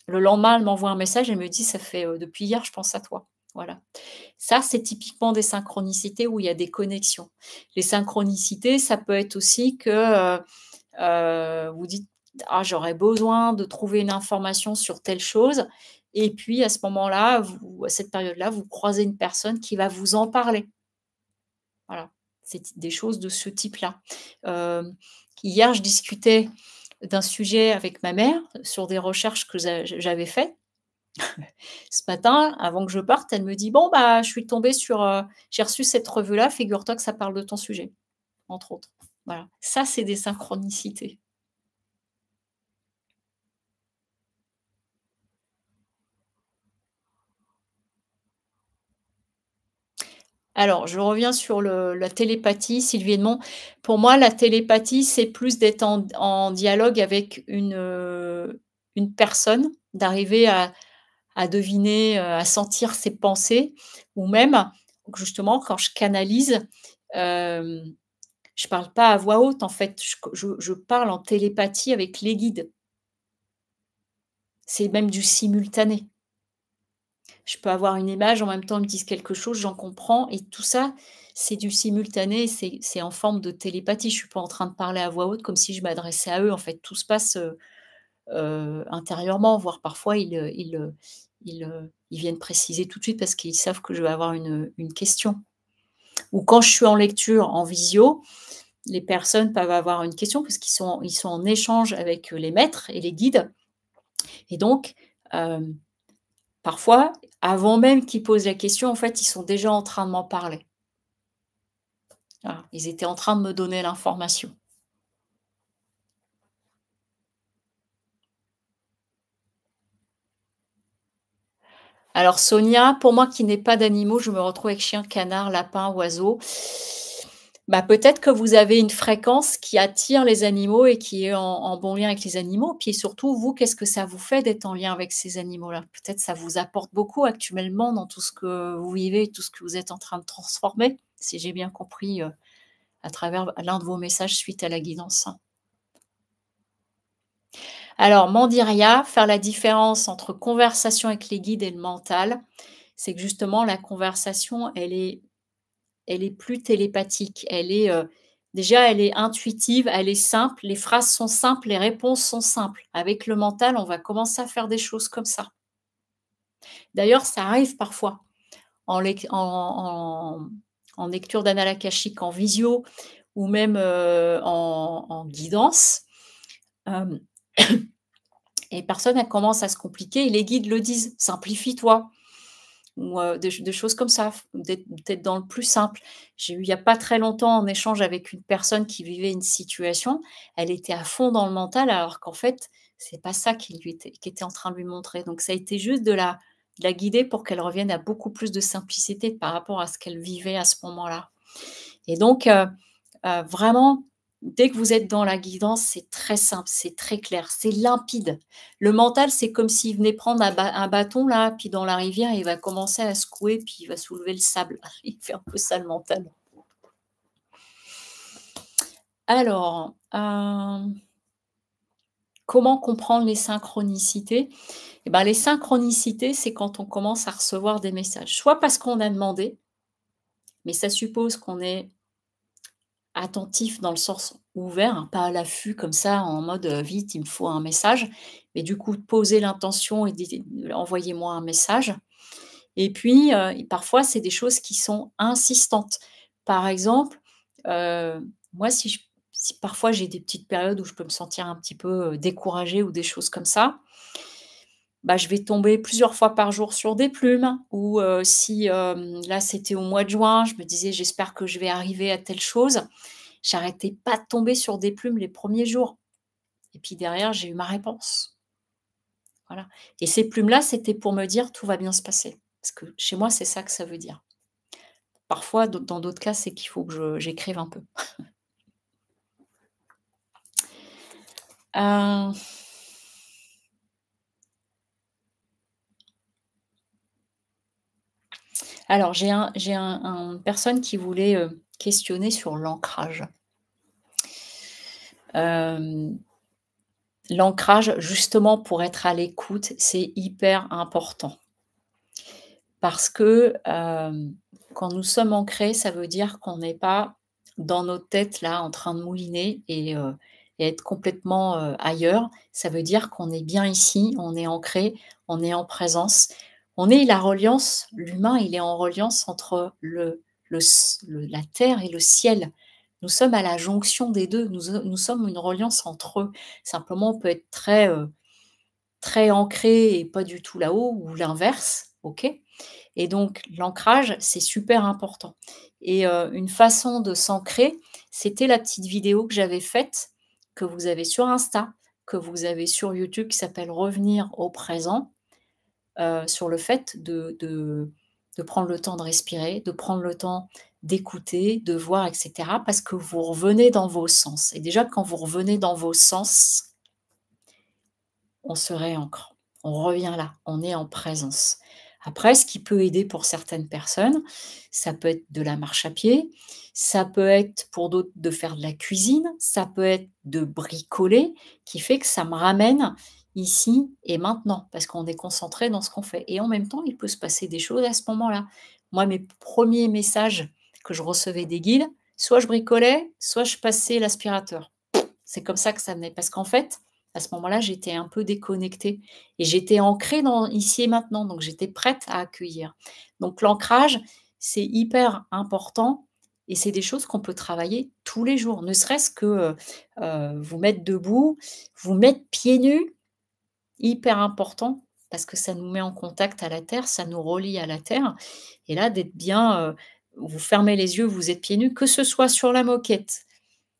Le lendemain, elle m'envoie un message, elle me dit, ça fait depuis hier, je pense à toi. Voilà. Ça, c'est typiquement des synchronicités où il y a des connexions. Les synchronicités, ça peut être aussi que euh, euh, vous dites ah, j'aurais besoin de trouver une information sur telle chose. Et puis, à ce moment-là, à cette période-là, vous croisez une personne qui va vous en parler. Voilà, c'est des choses de ce type-là. Euh, hier, je discutais d'un sujet avec ma mère sur des recherches que j'avais faites ce matin, avant que je parte, elle me dit Bon, bah, je suis tombée sur. Euh, j'ai reçu cette revue-là, figure-toi que ça parle de ton sujet, entre autres. Voilà. Ça, c'est des synchronicités. Alors, je reviens sur la télépathie, Sylvie Edmond. Pour moi, la télépathie, c'est plus d'être en, en, dialogue avec une, euh, une personne, d'arriver à, à deviner, euh, à sentir ses pensées, ou même, justement, quand je canalise, euh, je ne parle pas à voix haute, en fait, je, parle en télépathie avec les guides. C'est même du simultané. Je peux avoir une image, en même temps, ils me disent quelque chose, j'en comprends, et tout ça, c'est du simultané, c'est en forme de télépathie. Je ne suis pas en train de parler à voix haute comme si je m'adressais à eux. En fait, tout se passe euh, intérieurement, voire parfois, ils, euh, ils, viennent préciser tout de suite parce qu'ils savent que je vais avoir une, question. Ou quand je suis en lecture, en visio, les personnes peuvent avoir une question parce qu'ils sont, ils sont en échange avec euh, les maîtres et les guides. Et donc, euh, parfois, avant même qu'ils posent la question, en fait, ils sont déjà en train de m'en parler. ils étaient en train de me donner l'information. Alors Sonia, pour moi qui n'ai pas d'animaux, je me retrouve avec chien, canard, lapin, oiseau. Bah, peut-être que vous avez une fréquence qui attire les animaux et qui est en, bon lien avec les animaux. Puis surtout, vous, qu'est-ce que ça vous fait d'être en lien avec ces animaux-là Peut-être que ça vous apporte beaucoup actuellement dans tout ce que vous vivez, tout ce que vous êtes en train de transformer, si j'ai bien compris euh, à travers l'un de vos messages suite à la guidance. Alors, Mandiria, faire la différence entre conversation avec les guides et le mental, c'est que justement, la conversation, elle est, elle est plus télépathique. Elle est, euh, déjà, elle est intuitive, elle est simple. Les phrases sont simples, les réponses sont simples. Avec le mental, on va commencer à faire des choses comme ça. D'ailleurs, ça arrive parfois en, en, en lecture d'Analakashik, en visio ou même euh, en, guidance. Euh, et personne elle commence à se compliquer. Et les guides le disent, simplifie-toi. Ou euh, des, choses comme ça, peut-être dans le plus simple. J'ai eu il n'y a pas très longtemps en échange avec une personne qui vivait une situation. Elle était à fond dans le mental alors qu'en fait, c'est pas ça qui lui était, en train de lui montrer. Donc ça a été juste de la, guider pour qu'elle revienne à beaucoup plus de simplicité par rapport à ce qu'elle vivait à ce moment-là. Et donc, euh, euh, vraiment, dès que vous êtes dans la guidance, c'est très simple, c'est très clair, c'est limpide. Le mental, c'est comme s'il venait prendre un, bâton là, puis dans la rivière, il va commencer à secouer, puis il va soulever le sable. Il fait un peu ça le mental. Alors, euh, comment comprendre les synchronicités eh ben, Les synchronicités, c'est quand on commence à recevoir des messages, soit parce qu'on a demandé, mais ça suppose qu'on est attentif dans le sens ouvert, hein, pas à l'affût comme ça, en mode euh, vite, il me faut un message, mais du coup, poser l'intention et envoyez-moi un message. Et puis, euh, parfois, c'est des choses qui sont insistantes. Par exemple, euh, moi, si, parfois j'ai des petites périodes où je peux me sentir un petit peu découragée ou des choses comme ça, bah, je vais tomber plusieurs fois par jour sur des plumes. Ou euh, si euh, là, c'était au mois de juin, je me disais, j'espère que je vais arriver à telle chose. J'arrêtais pas de tomber sur des plumes les premiers jours. Et puis derrière, j'ai eu ma réponse. Voilà. Et ces plumes-là, c'était pour me dire, tout va bien se passer. Parce que chez moi, c'est ça que ça veut dire. Parfois, dans d'autres cas, c'est qu'il faut que j'écrive un peu. euh... Alors, j'ai un, personne qui voulait euh, questionner sur l'ancrage. Euh, l'ancrage, justement, pour être à l'écoute, c'est hyper important. Parce que euh, quand nous sommes ancrés, ça veut dire qu'on n'est pas dans nos têtes, là, en train de mouliner et être complètement ailleurs. Ça veut dire qu'on est bien ici, on est ancré, on est en présence, on est la reliance, l'humain, il est en reliance entre la terre et le ciel. Nous sommes à la jonction des deux, nous, sommes une reliance entre eux. Simplement, on peut être très, euh, très ancré et pas du tout là-haut, ou l'inverse, ok Et donc, l'ancrage, c'est super important. Et euh, une façon de s'ancrer, c'était la petite vidéo que j'avais faite, que vous avez sur Insta, que vous avez sur YouTube, qui s'appelle Revenir au présent euh, sur le fait de, de, prendre le temps de respirer, de prendre le temps d'écouter, de voir, etc. Parce que vous revenez dans vos sens. Et déjà, quand vous revenez dans vos sens, on se réancre. On revient là. On est en présence. Après, ce qui peut aider pour certaines personnes, ça peut être de la marche à pied, ça peut être pour d'autres de faire de la cuisine, ça peut être de bricoler, qui fait que ça me ramène ici et maintenant, parce qu'on est concentré dans ce qu'on fait. Et en même temps, il peut se passer des choses à ce moment-là. Moi, mes premiers messages que je recevais des guides, soit je bricolais, soit je passais l'aspirateur. C'est comme ça que ça venait. Parce qu'en fait, à ce moment-là, j'étais un peu déconnectée et j'étais ancrée dans ici et maintenant, donc j'étais prête à accueillir. Donc l'ancrage, c'est hyper important et c'est des choses qu'on peut travailler tous les jours, ne serait-ce que euh, euh, vous mettre debout, vous mettre pieds nus hyper important parce que ça nous met en contact à la terre, ça nous relie à la terre. Et là, d'être bien, euh, vous fermez les yeux, vous êtes pieds nus, que ce soit sur la moquette,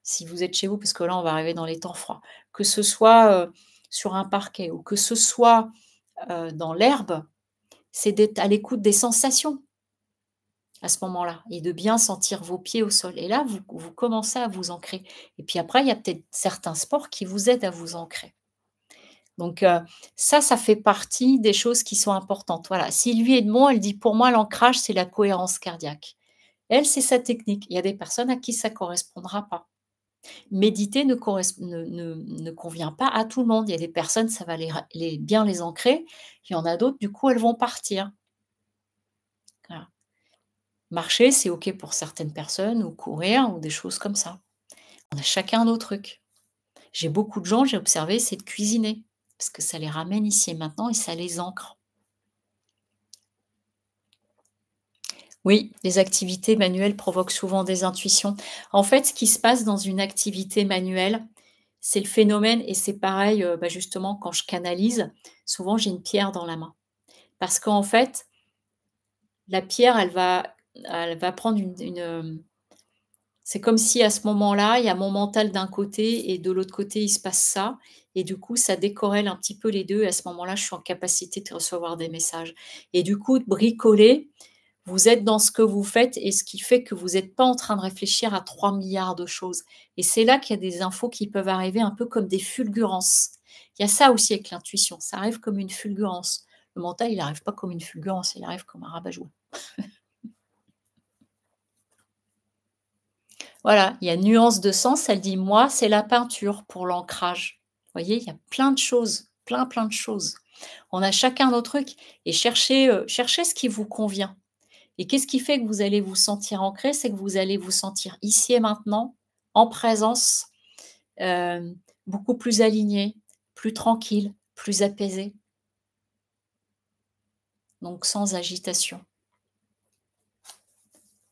si vous êtes chez vous, parce que là, on va arriver dans les temps froids, que ce soit euh, sur un parquet ou que ce soit euh, dans l'herbe, c'est d'être à l'écoute des sensations à ce moment-là et de bien sentir vos pieds au sol. Et là, vous, vous commencez à vous ancrer. Et puis après, il y a peut-être certains sports qui vous aident à vous ancrer. Donc euh, ça, ça fait partie des choses qui sont importantes. Voilà. Si lui est moi, elle dit pour moi l'ancrage, c'est la cohérence cardiaque. Elle, c'est sa technique. Il y a des personnes à qui ça correspondra pas. Méditer ne, convient pas à tout le monde. Il y a des personnes, ça va les, bien les ancrer. Il y en a d'autres, du coup, elles vont partir. Marcher, c'est OK pour certaines personnes, ou courir, ou des choses comme ça. On a chacun nos trucs. J'ai beaucoup de gens, j'ai observé, c'est de cuisiner parce que ça les ramène ici et maintenant et ça les ancre. Oui, les activités manuelles provoquent souvent des intuitions. En fait, ce qui se passe dans une activité manuelle, c'est le phénomène, et c'est pareil euh, bah, justement quand je canalise, souvent j'ai une pierre dans la main. Parce qu'en fait, la pierre, elle va, elle va prendre une euh, c'est comme si à ce moment-là, il y a mon mental d'un côté et de l'autre côté, il se passe ça. Et du coup, ça décorrèle un petit peu les deux. à ce moment-là, je suis en capacité de recevoir des messages. Et du coup, de bricoler, vous êtes dans ce que vous faites et ce qui fait que vous n'êtes pas en train de réfléchir à 3 milliards de choses. Et c'est là qu'il y a des infos qui peuvent arriver un peu comme des fulgurances. Il y a ça aussi avec l'intuition. Ça arrive comme une fulgurance. Le mental, il n'arrive pas comme une fulgurance, il arrive comme un rabat-joie. Voilà, il y a nuance de sens, elle dit moi, c'est la peinture pour l'ancrage. Vous voyez, il y a plein de choses, plein, plein de choses. On a chacun nos trucs et cherchez, euh, ce qui vous convient. Et qu'est-ce qui fait que vous allez vous sentir ancré C'est que vous allez vous sentir ici et maintenant, en présence, euh, beaucoup plus aligné, plus tranquille, plus apaisé. Donc sans agitation.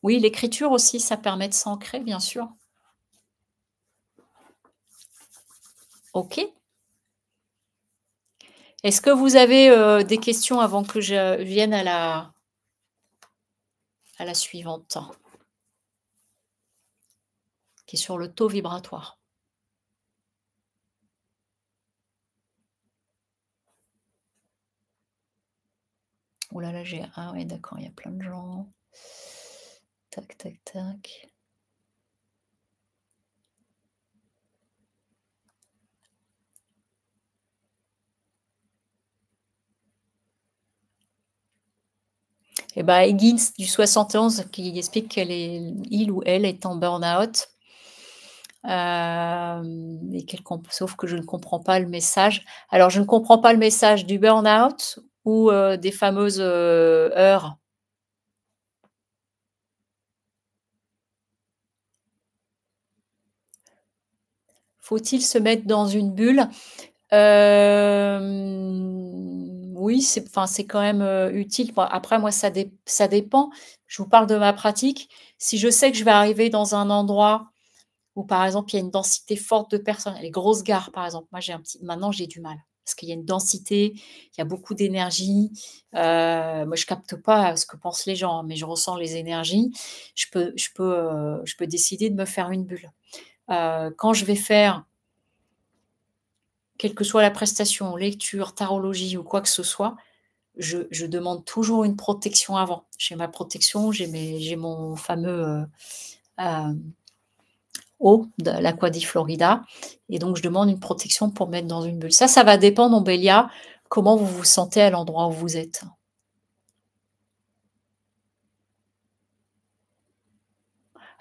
Oui, l'écriture aussi, ça permet de s'ancrer, bien sûr. OK. Est-ce que vous avez euh, des questions avant que je vienne à la, à la suivante Qui est sur le taux vibratoire. Oh là là, j'ai. Ah ouais, d'accord, il y a plein de gens. Tac, tac, tac. Et eh ben, Higgins du 71 qui explique qu'elle est, il ou elle est en burn-out. Euh, et qu'elle sauf que je ne comprends pas le message. Alors, je ne comprends pas le message du burn-out ou euh, des fameuses euh, heures Faut-il se mettre dans une bulle euh, oui, c'est quand même euh, utile. Après, moi, ça, dépend. Je vous parle de ma pratique. Si je sais que je vais arriver dans un endroit où, par exemple, il y a une densité forte de personnes, les grosses gares, par exemple, moi, j'ai un petit, maintenant, j'ai du mal. Parce qu'il y a une densité, il y a beaucoup d'énergie. Euh, moi, je capte pas ce que pensent les gens, hein, mais je ressens les énergies. Je peux, je peux, je peux décider de me faire une bulle. Euh, quand je vais faire, quelle que soit la prestation, lecture, tarologie ou quoi que ce soit, je, demande toujours une protection avant. J'ai ma protection, j'ai mon fameux euh, euh, eau de l'Aquadie Florida. Et donc, je demande une protection pour mettre dans une bulle. Ça, ça va dépendre, Ombélia, comment vous vous sentez à l'endroit où vous êtes.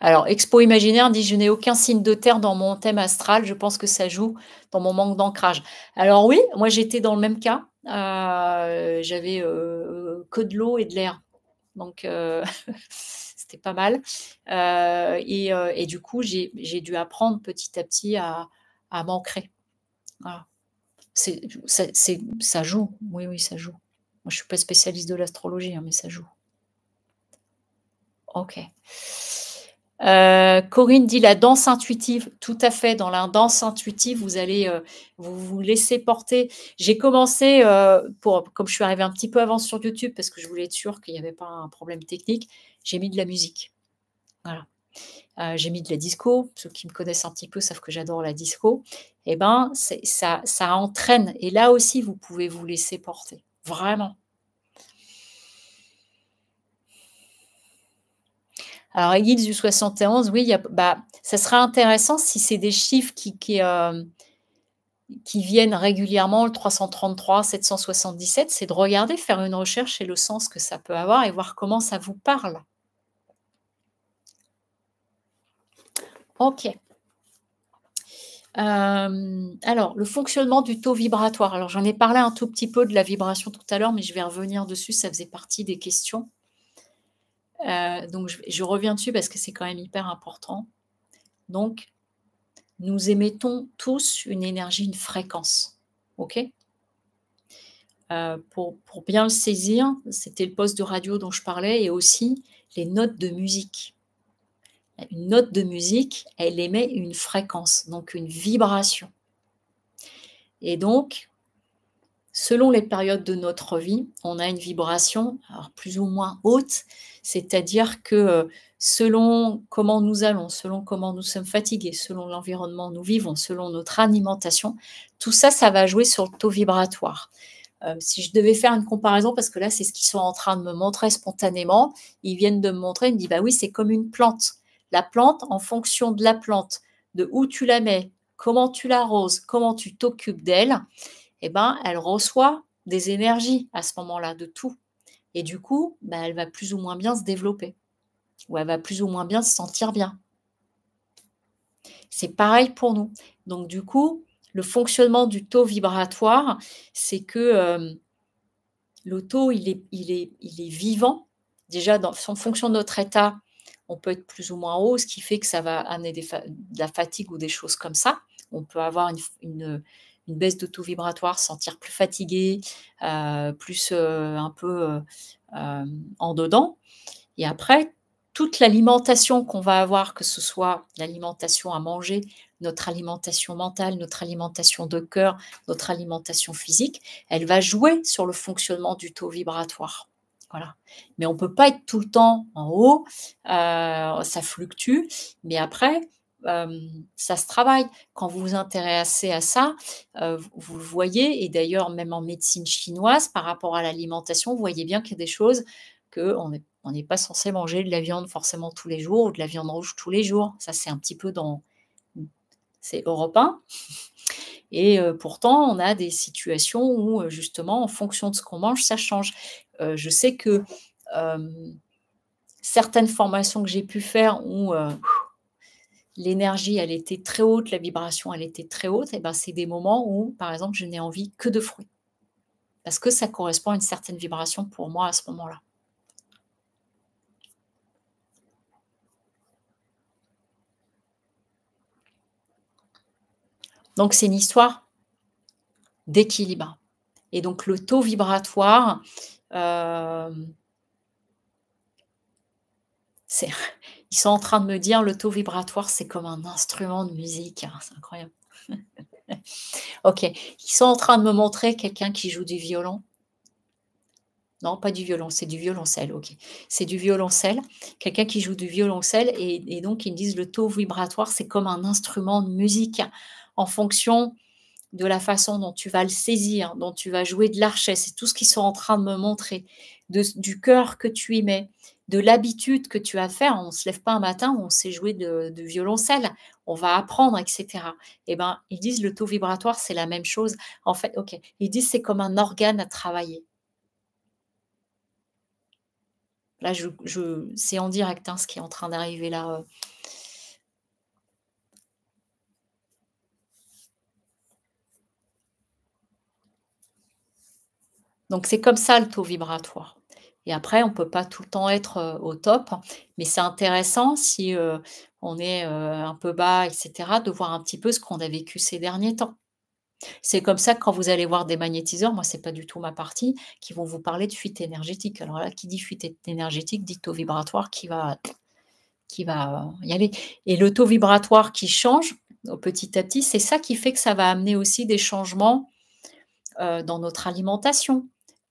Alors, Expo Imaginaire dit Je n'ai aucun signe de terre dans mon thème astral. Je pense que ça joue dans mon manque d'ancrage. Alors, oui, moi, j'étais dans le même cas. Euh, j'avais euh, que de l'eau et de l'air. Donc, euh, c'était pas mal. Et, du coup, j'ai dû apprendre petit à petit à, m'ancrer. Ça, joue. Oui, oui, ça joue. Moi, je ne suis pas spécialiste de l'astrologie, hein, mais ça joue. Ok. Euh, Corinne dit la danse intuitive. Tout à fait, dans la danse intuitive, vous allez euh, vous, vous laisser porter. J'ai commencé, euh, pour, comme je suis arrivée un petit peu avant sur YouTube, parce que je voulais être sûre qu'il n'y avait pas un problème technique, j'ai mis de la musique. Voilà. j'ai mis de la disco. Ceux qui me connaissent un petit peu savent que j'adore la disco. et eh ben, ça, ça entraîne. Et là aussi, vous pouvez vous laisser porter. Vraiment. Alors, du 71, oui, bah, ça sera intéressant si c'est des chiffres qui, qui, euh, viennent régulièrement, le 333, 777, c'est de regarder, faire une recherche et le sens que ça peut avoir et voir comment ça vous parle. Ok. Euh, alors, le fonctionnement du taux vibratoire. Alors, j'en ai parlé un tout petit peu de la vibration tout à l'heure, mais je vais revenir dessus, ça faisait partie des questions. Euh, donc, je, reviens dessus parce que c'est quand même hyper important. Donc, nous émettons tous une énergie, une fréquence. OK euh, pour, pour, bien le saisir, c'était le poste de radio dont je parlais et aussi les notes de musique. Une note de musique, elle émet une fréquence, donc une vibration. Et donc, Selon les périodes de notre vie, on a une vibration plus ou moins haute, c'est-à-dire que euh, selon comment nous allons, selon comment nous sommes fatigués, selon l'environnement où nous vivons, selon notre alimentation, tout ça, ça va jouer sur le taux vibratoire. Euh, si je devais faire une comparaison, parce que là, c'est ce qu'ils sont en train de me montrer spontanément, ils viennent de me montrer, ils me disent, bah oui, c'est comme une plante. La plante, en fonction de la plante, de où tu la mets, comment tu l'arroses, comment tu t'occupes d'elle, eh ben, elle reçoit des énergies à ce moment-là de tout. Et du coup, ben, elle va plus ou moins bien se développer. Ou elle va plus ou moins bien se sentir bien. C'est pareil pour nous. Donc du coup, le fonctionnement du taux vibratoire, c'est que euh, le taux, il est, il est, il est vivant. Déjà, dans, en fonction de notre état, on peut être plus ou moins haut, ce qui fait que ça va amener de la fatigue ou des choses comme ça. On peut avoir une, une baisse de taux vibratoire, sentir plus fatigué, euh, plus euh, un peu euh, en dedans. Et après, toute l'alimentation qu'on va avoir, que ce soit l'alimentation à manger, notre alimentation mentale, notre alimentation de cœur, notre alimentation physique, elle va jouer sur le fonctionnement du taux vibratoire. Voilà. Mais on ne peut pas être tout le temps en haut, ça fluctue. Mais après, euh, ça se travaille. Quand vous vous intéressez à ça, euh, vous le voyez, et d'ailleurs même en médecine chinoise, par rapport à l'alimentation, vous voyez bien qu'il y a des choses qu'on n'est pas censé manger de la viande forcément tous les jours ou de la viande rouge tous les jours. Ça, c'est un petit peu dans... C'est européen. Et euh, pourtant, on a des situations où, justement, en fonction de ce qu'on mange, ça change. je sais que certaines formations que j'ai pu faire où l'énergie, elle était très haute, la vibration, elle était très haute, et ben c'est des moments où, par exemple, je n'ai envie que de fruits. Parce que ça correspond à une certaine vibration pour moi à ce moment-là. Donc c'est une histoire d'équilibre. Et donc le taux vibratoire, euh, c'est ils sont en train de me dire le taux vibratoire, c'est comme un instrument de musique. Hein, c'est incroyable. ok. Ils sont en train de me montrer quelqu'un qui joue du violon. Non, pas du violon, c'est du violoncelle, ok. C'est du violoncelle. Quelqu'un qui joue du violoncelle et, donc ils me disent le taux vibratoire, c'est comme un instrument de musique en fonction de la façon dont tu vas le saisir, dont tu vas jouer de l'archet. C'est tout ce qu'ils sont en train de me montrer, du cœur que tu y mets, de l'habitude que tu as à faire. On ne se lève pas un matin, on sait jouer de, violoncelle, on va apprendre, etc. Et eh ben, ils disent le taux vibratoire, c'est la même chose. En fait, ok, ils disent c'est comme un organe à travailler. Là, je, sais c'est en direct hein, ce qui est en train d'arriver là. Euh. Donc c'est comme ça le taux vibratoire. Et après, on ne peut pas tout le temps être euh, au top, hein. mais c'est intéressant si euh, on est euh, un peu bas, etc., de voir un petit peu ce qu'on a vécu ces derniers temps. C'est comme ça que quand vous allez voir des magnétiseurs, moi, ce n'est pas du tout ma partie, qui vont vous parler de fuite énergétique. Alors là, qui dit fuite énergétique dit taux vibratoire qui va, qui va y aller. Et le taux vibratoire qui change au petit à petit, c'est ça qui fait que ça va amener aussi des changements dans notre alimentation,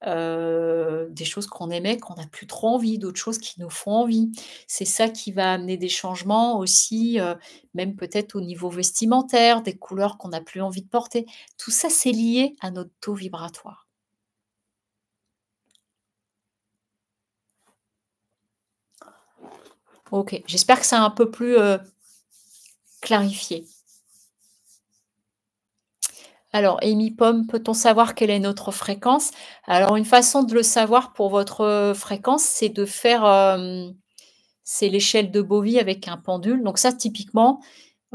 euh, des choses qu'on aimait, qu'on n'a plus trop envie, d'autres choses qui nous font envie. C'est ça qui va amener des changements aussi, euh, même peut-être au niveau vestimentaire, des couleurs qu'on n'a plus envie de porter. Tout ça, c'est lié à notre taux vibratoire. Ok, j'espère que c'est un peu plus euh, clarifié. Alors, Amy Pomme, peut-on savoir quelle est notre fréquence Alors, une façon de le savoir pour votre euh, fréquence, c'est de faire, euh, c'est l'échelle de Bovie avec un pendule. Donc ça, typiquement,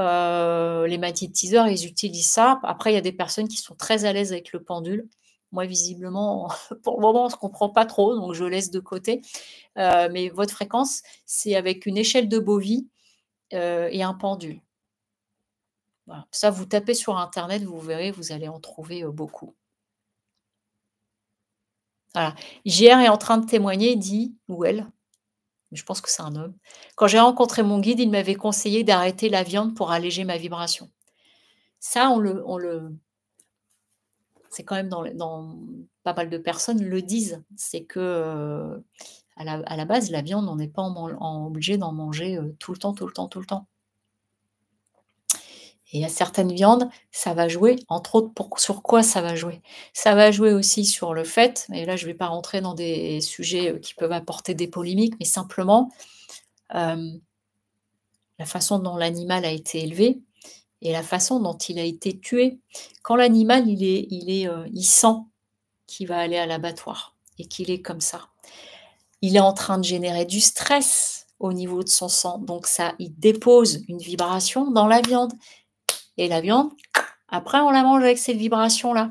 euh, les magnétiseurs, ils utilisent ça. Après, il y a des personnes qui sont très à l'aise avec le pendule. Moi, visiblement, pour le moment, on ne se comprend pas trop, donc je laisse de côté. Euh, mais votre fréquence, c'est avec une échelle de Bovie et un pendule. Ça, vous tapez sur Internet, vous verrez, vous allez en trouver euh, beaucoup. Voilà. JR est en train de témoigner, dit, ou elle, je pense que c'est un homme. Quand j'ai rencontré mon guide, il m'avait conseillé d'arrêter la viande pour alléger ma vibration. Ça, on le, c'est quand même dans, pas mal de personnes le disent. C'est que euh, à, la, base, la viande, on n'est pas obligé d'en manger euh, tout le temps, tout le temps, tout le temps. Et à certaines viandes, ça va jouer, entre autres, sur quoi ça va jouer Ça va jouer aussi sur le fait, et là je ne vais pas rentrer dans des sujets euh, qui peuvent apporter des polémiques, mais simplement la façon dont l'animal a été élevé et la façon dont il a été tué. Quand l'animal, il, est, il, est, euh, il sent qu'il va aller à l'abattoir et qu'il est comme ça, il est en train de générer du stress au niveau de son sang. Donc ça, il dépose une vibration dans la viande et la viande, après, on la mange avec cette vibration-là.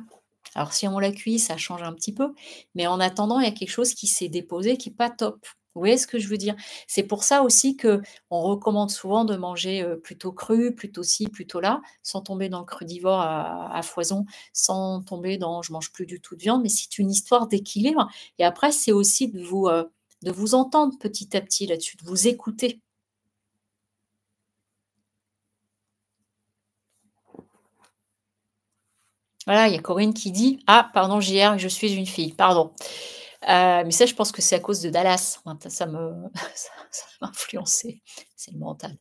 Alors, si on la cuit, ça change un petit peu. Mais en attendant, il y a quelque chose qui s'est déposé qui n'est pas top. Vous voyez ce que je veux dire C'est pour ça aussi que on recommande souvent de manger euh, plutôt cru, plutôt ci, plutôt là, sans tomber dans le crudivore à, à foison, sans tomber dans je mange plus du tout de viande. Mais c'est une histoire d'équilibre. Et après, c'est aussi de vous, euh, de vous entendre petit à petit là-dessus, de vous écouter. Voilà, il y a Corinne qui dit Ah, pardon, JR, je suis une fille, pardon. Euh, mais ça, je pense que c'est à cause de Dallas. Ça m'a ça, influencé. C'est le mental.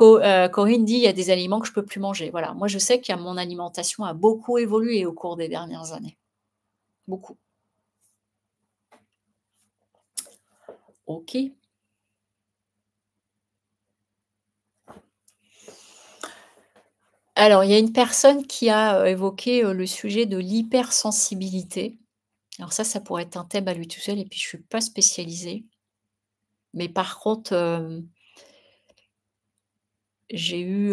Euh, Corinne dit il y a des aliments que je ne peux plus manger. Voilà. Moi, je sais que mon alimentation a beaucoup évolué au cours des dernières années. Beaucoup. OK. Alors, il y a une personne qui a euh, évoqué euh, le sujet de l'hypersensibilité. Alors ça, ça pourrait être un thème à lui tout seul, et puis je ne suis pas spécialisée. Mais par contre, euh, j'ai eu,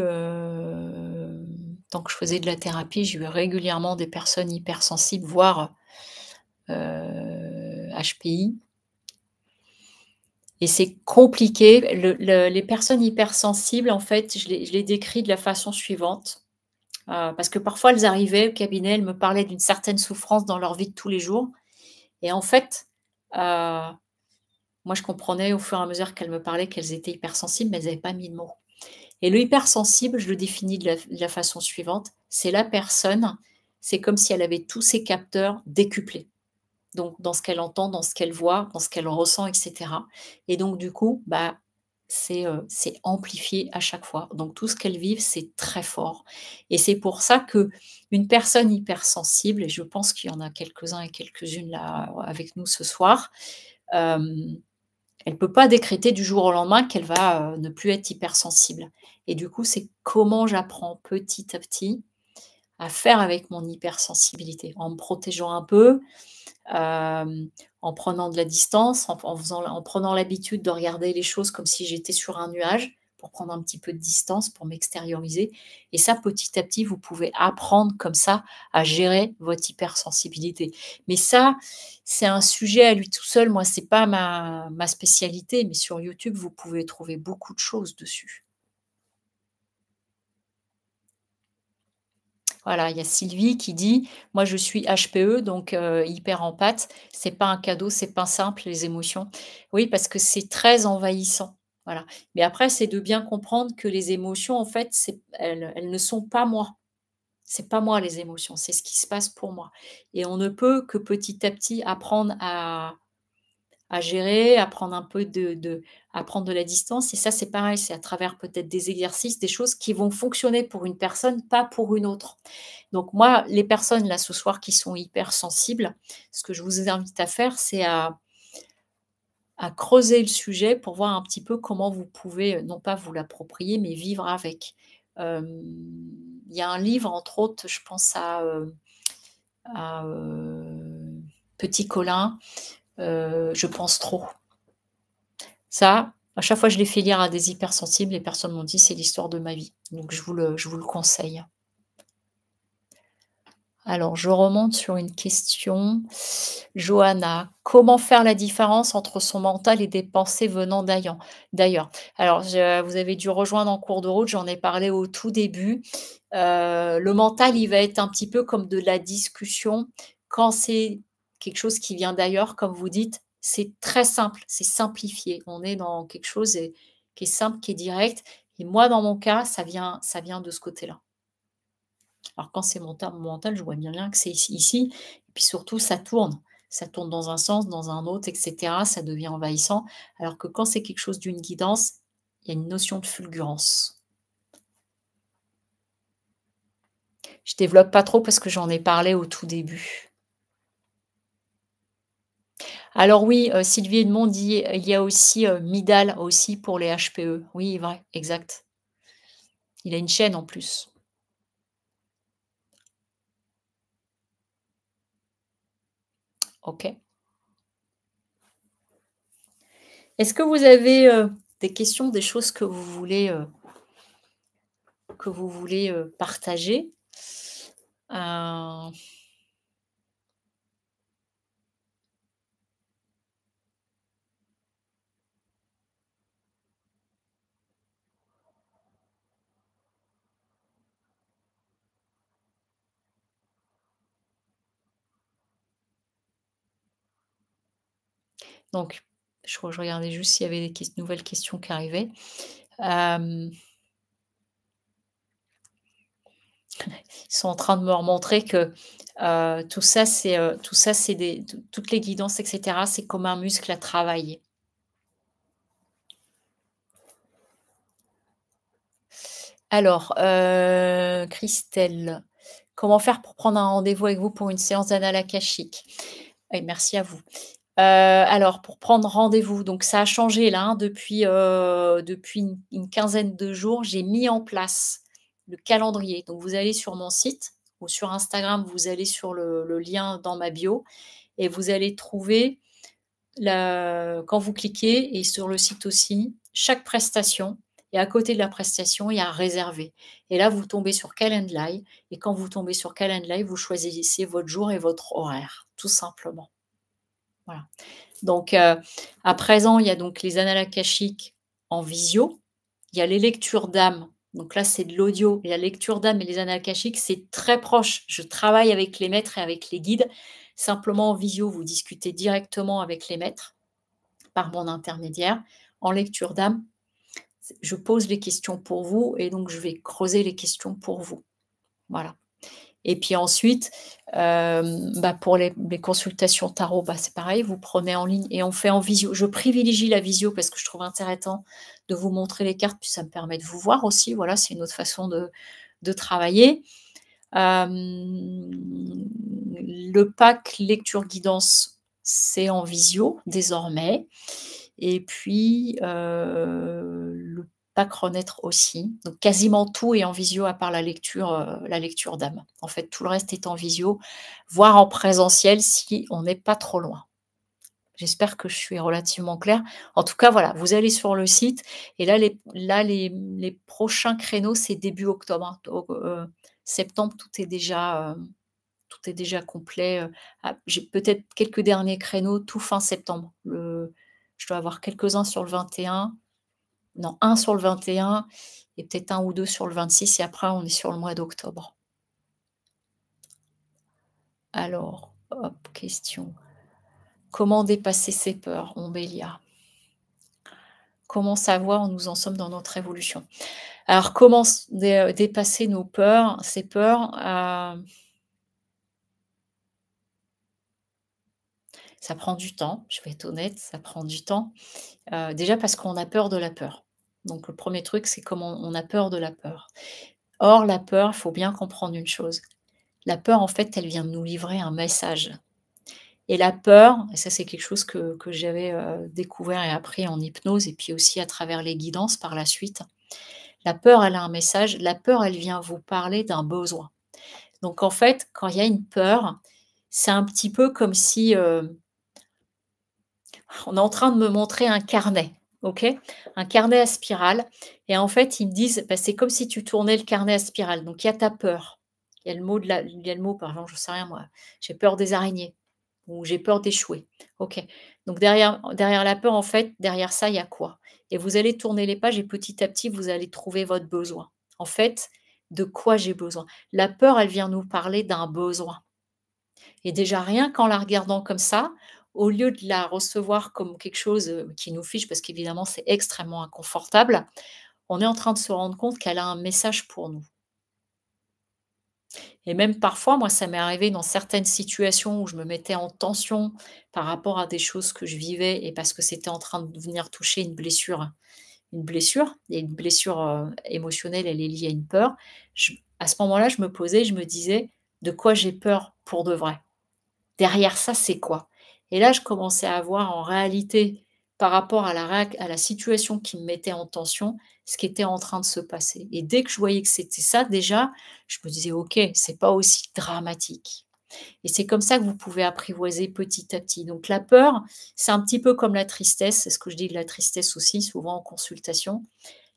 tant que je faisais de la thérapie, j'ai eu régulièrement des personnes hypersensibles, voire HPI, et c'est compliqué. les personnes hypersensibles, en fait, je les, décris de la façon suivante. Euh, parce que parfois, elles arrivaient au cabinet, elles me parlaient d'une certaine souffrance dans leur vie de tous les jours. Et en fait, euh, moi, je comprenais au fur et à mesure qu'elles me parlaient qu'elles étaient hypersensibles, mais elles n'avaient pas mis de mots. Et le hypersensible, je le définis de la façon suivante, c'est la personne, c'est comme si elle avait tous ses capteurs décuplés donc dans ce qu'elle entend, dans ce qu'elle voit, dans ce qu'elle ressent, etc. Et donc du coup, bah, euh, c'est amplifié à chaque fois. Donc tout ce qu'elle vit, c'est très fort. Et c'est pour ça que une personne hypersensible, et je pense qu'il y en a quelques-uns et quelques-unes là euh, avec nous ce soir, euh, elle ne peut pas décréter du jour au lendemain qu'elle va ne plus être hypersensible. Et du coup, c'est comment j'apprends petit à petit à faire avec mon hypersensibilité, en me protégeant un peu, en prenant de la distance, en, faisant, en prenant l'habitude de regarder les choses comme si j'étais sur un nuage, pour prendre un petit peu de distance, pour m'extérioriser. Et ça, petit à petit, vous pouvez apprendre comme ça à gérer votre hypersensibilité. Mais ça, c'est un sujet à lui tout seul. Moi, c'est pas ma spécialité, mais sur YouTube, vous pouvez trouver beaucoup de choses dessus. Voilà, il y a Sylvie qui dit Moi, je suis HPE, donc euh, hyper en pâte. C'est pas un cadeau, c'est pas simple, les émotions. Oui, parce que c'est très envahissant. Voilà. Mais après, c'est de bien comprendre que les émotions, en fait, elles, elles, ne sont pas moi. C'est pas moi les émotions, c'est ce qui se passe pour moi. Et on ne peut que petit à petit apprendre à, à gérer, à prendre un peu de, à prendre de la distance. Et ça, c'est pareil, c'est à travers peut-être des exercices, des choses qui vont fonctionner pour une personne, pas pour une autre. Donc moi, les personnes là ce soir qui sont hyper sensibles, ce que je vous invite à faire, c'est à, creuser le sujet pour voir un petit peu comment vous pouvez, euh, non pas vous l'approprier, mais vivre avec. Il y a un livre, entre autres, je pense à, euh, euh, Petit Colin, euh, je pense trop. Ça, à chaque fois je l'ai fait lire à des hypersensibles, les personnes m'ont dit c'est l'histoire de ma vie. Donc je vous, le, vous le conseille. Alors, je remonte sur une question. Johanna, comment faire la différence entre son mental et des pensées venant d'ailleurs Alors, vous avez dû rejoindre en cours de route, j'en ai parlé au tout début. Euh, le mental, il va être un petit peu comme de la discussion. Quand c'est quelque chose qui vient d'ailleurs, comme vous dites, c'est très simple, c'est simplifié. On est dans quelque chose qui est simple, qui est direct. Et moi, dans mon cas, ça vient, ça vient de ce côté-là. Alors quand c'est mon terme mental, je vois bien bien que c'est ici, Et puis surtout, ça tourne. Ça tourne dans un sens, dans un autre, etc. Ça devient envahissant. Alors que quand c'est quelque chose d'une guidance, il y a une notion de fulgurance. Je développe pas trop parce que j'en ai parlé au tout début. Alors oui, euh, Sylvie Edmond dit il y a aussi euh, Midal aussi pour les HPE. Oui, vrai, exact. Il a une chaîne en plus. OK. Est-ce que vous avez euh, des questions, des choses que vous voulez, que vous voulez partager Donc, je, je regardais juste s'il y avait des nouvelles questions qui arrivaient. Ils sont en train de me remontrer que tout ça, c'est tout ça, c'est toutes les guidances, etc. C'est comme un muscle à travailler. Alors, Christelle, comment faire pour prendre un rendez-vous avec vous pour une séance d'anal akashique eh, Merci à vous. Euh, alors, pour prendre rendez-vous, donc ça a changé là, hein, depuis, euh, depuis une, quinzaine de jours, j'ai mis en place le calendrier. Donc, vous allez sur mon site ou sur Instagram, vous allez sur le, lien dans ma bio et vous allez trouver, quand vous cliquez, et sur le site aussi, chaque prestation. Et à côté de la prestation, il y a réservé. Et là, vous tombez sur Calendly. Et quand vous tombez sur Calendly, vous choisissez votre jour et votre horaire, tout simplement. Voilà. Donc, euh, à présent, il y a donc les annales en visio. Il y a les lectures d'âme. Donc là, c'est de l'audio. La lecture d'âme et les annales c'est très proche. Je travaille avec les maîtres et avec les guides. Simplement, en visio, vous discutez directement avec les maîtres par mon intermédiaire. En lecture d'âme, je pose les questions pour vous et donc je vais creuser les questions pour vous. Voilà. Et puis ensuite, euh, bah, pour les, consultations tarot, bah, c'est pareil, vous prenez en ligne et on fait en visio. Je privilégie la visio parce que je trouve intéressant de vous montrer les cartes, puis ça me permet de vous voir aussi. Voilà, c'est une autre façon de, travailler. Euh, le pack lecture-guidance, c'est en visio désormais. Et puis, euh, pas connaître aussi. Donc quasiment tout est en visio à part la lecture, euh, la lecture d'âme. En fait, tout le reste est en visio, voire en présentiel si on n'est pas trop loin. J'espère que je suis relativement claire. En tout cas, voilà, vous allez sur le site et là, les, prochains créneaux, c'est début octobre. Hein. Euh, septembre, tout est déjà, euh, tout est déjà complet. J'ai peut-être quelques derniers créneaux tout fin septembre. je dois avoir quelques-uns sur le 21 non, un sur le 21 et peut-être un ou deux sur le 26 et après on est sur le mois d'octobre. Alors, question. Comment dépasser ses peurs, Ombélia Comment savoir où nous en sommes dans notre évolution Alors, comment dépasser nos peurs, ces peurs euh, Ça prend du temps, je vais être honnête, ça prend du temps. Euh, déjà parce qu'on a peur de la peur. Donc le premier truc, c'est comment on a peur de la peur. Or, la peur, il faut bien comprendre une chose. La peur, en fait, elle vient nous livrer un message. Et la peur, et ça c'est quelque chose que, j'avais euh, découvert et appris en hypnose et puis aussi à travers les guidances par la suite, la peur, elle a un message. La peur, elle vient vous parler d'un besoin. Donc en fait, quand il y a une peur, c'est un petit peu comme si euh, on est en train de me montrer un carnet ok Un carnet à spirale. Et en fait, ils me disent, bah, c'est comme si tu tournais le carnet à spirale. Donc, il y a ta peur. Il y a le mot, de la, mot par exemple, je ne sais rien moi, j'ai peur des araignées ou j'ai peur d'échouer. Ok. Donc derrière, derrière la peur, en fait, derrière ça, il y a quoi Et vous allez tourner les pages et petit à petit, vous allez trouver votre besoin. En fait, de quoi j'ai besoin La peur, elle vient nous parler d'un besoin. Et déjà, rien qu'en la regardant comme ça, au lieu de la recevoir comme quelque chose euh, qui nous fiche, parce qu'évidemment c'est extrêmement inconfortable, on est en train de se rendre compte qu'elle a un message pour nous. Et même parfois, moi, ça m'est arrivé dans certaines situations où je me mettais en tension par rapport à des choses que je vivais et parce que c'était en train de venir toucher une blessure. Une blessure, et une blessure euh, émotionnelle, elle est liée à une peur. à ce moment-là, je me posais, je me disais, de quoi j'ai peur pour de vrai Derrière ça, c'est quoi et là, je commençais à voir en réalité, par rapport à la, situation qui me mettait en tension, ce qui était en train de se passer. Et dès que je voyais que c'était ça, déjà, je me disais, OK, c'est pas aussi dramatique. Et c'est comme ça que vous pouvez apprivoiser petit à petit. Donc la peur, c'est un petit peu comme la tristesse, c'est ce que je dis de la tristesse aussi, souvent en consultation.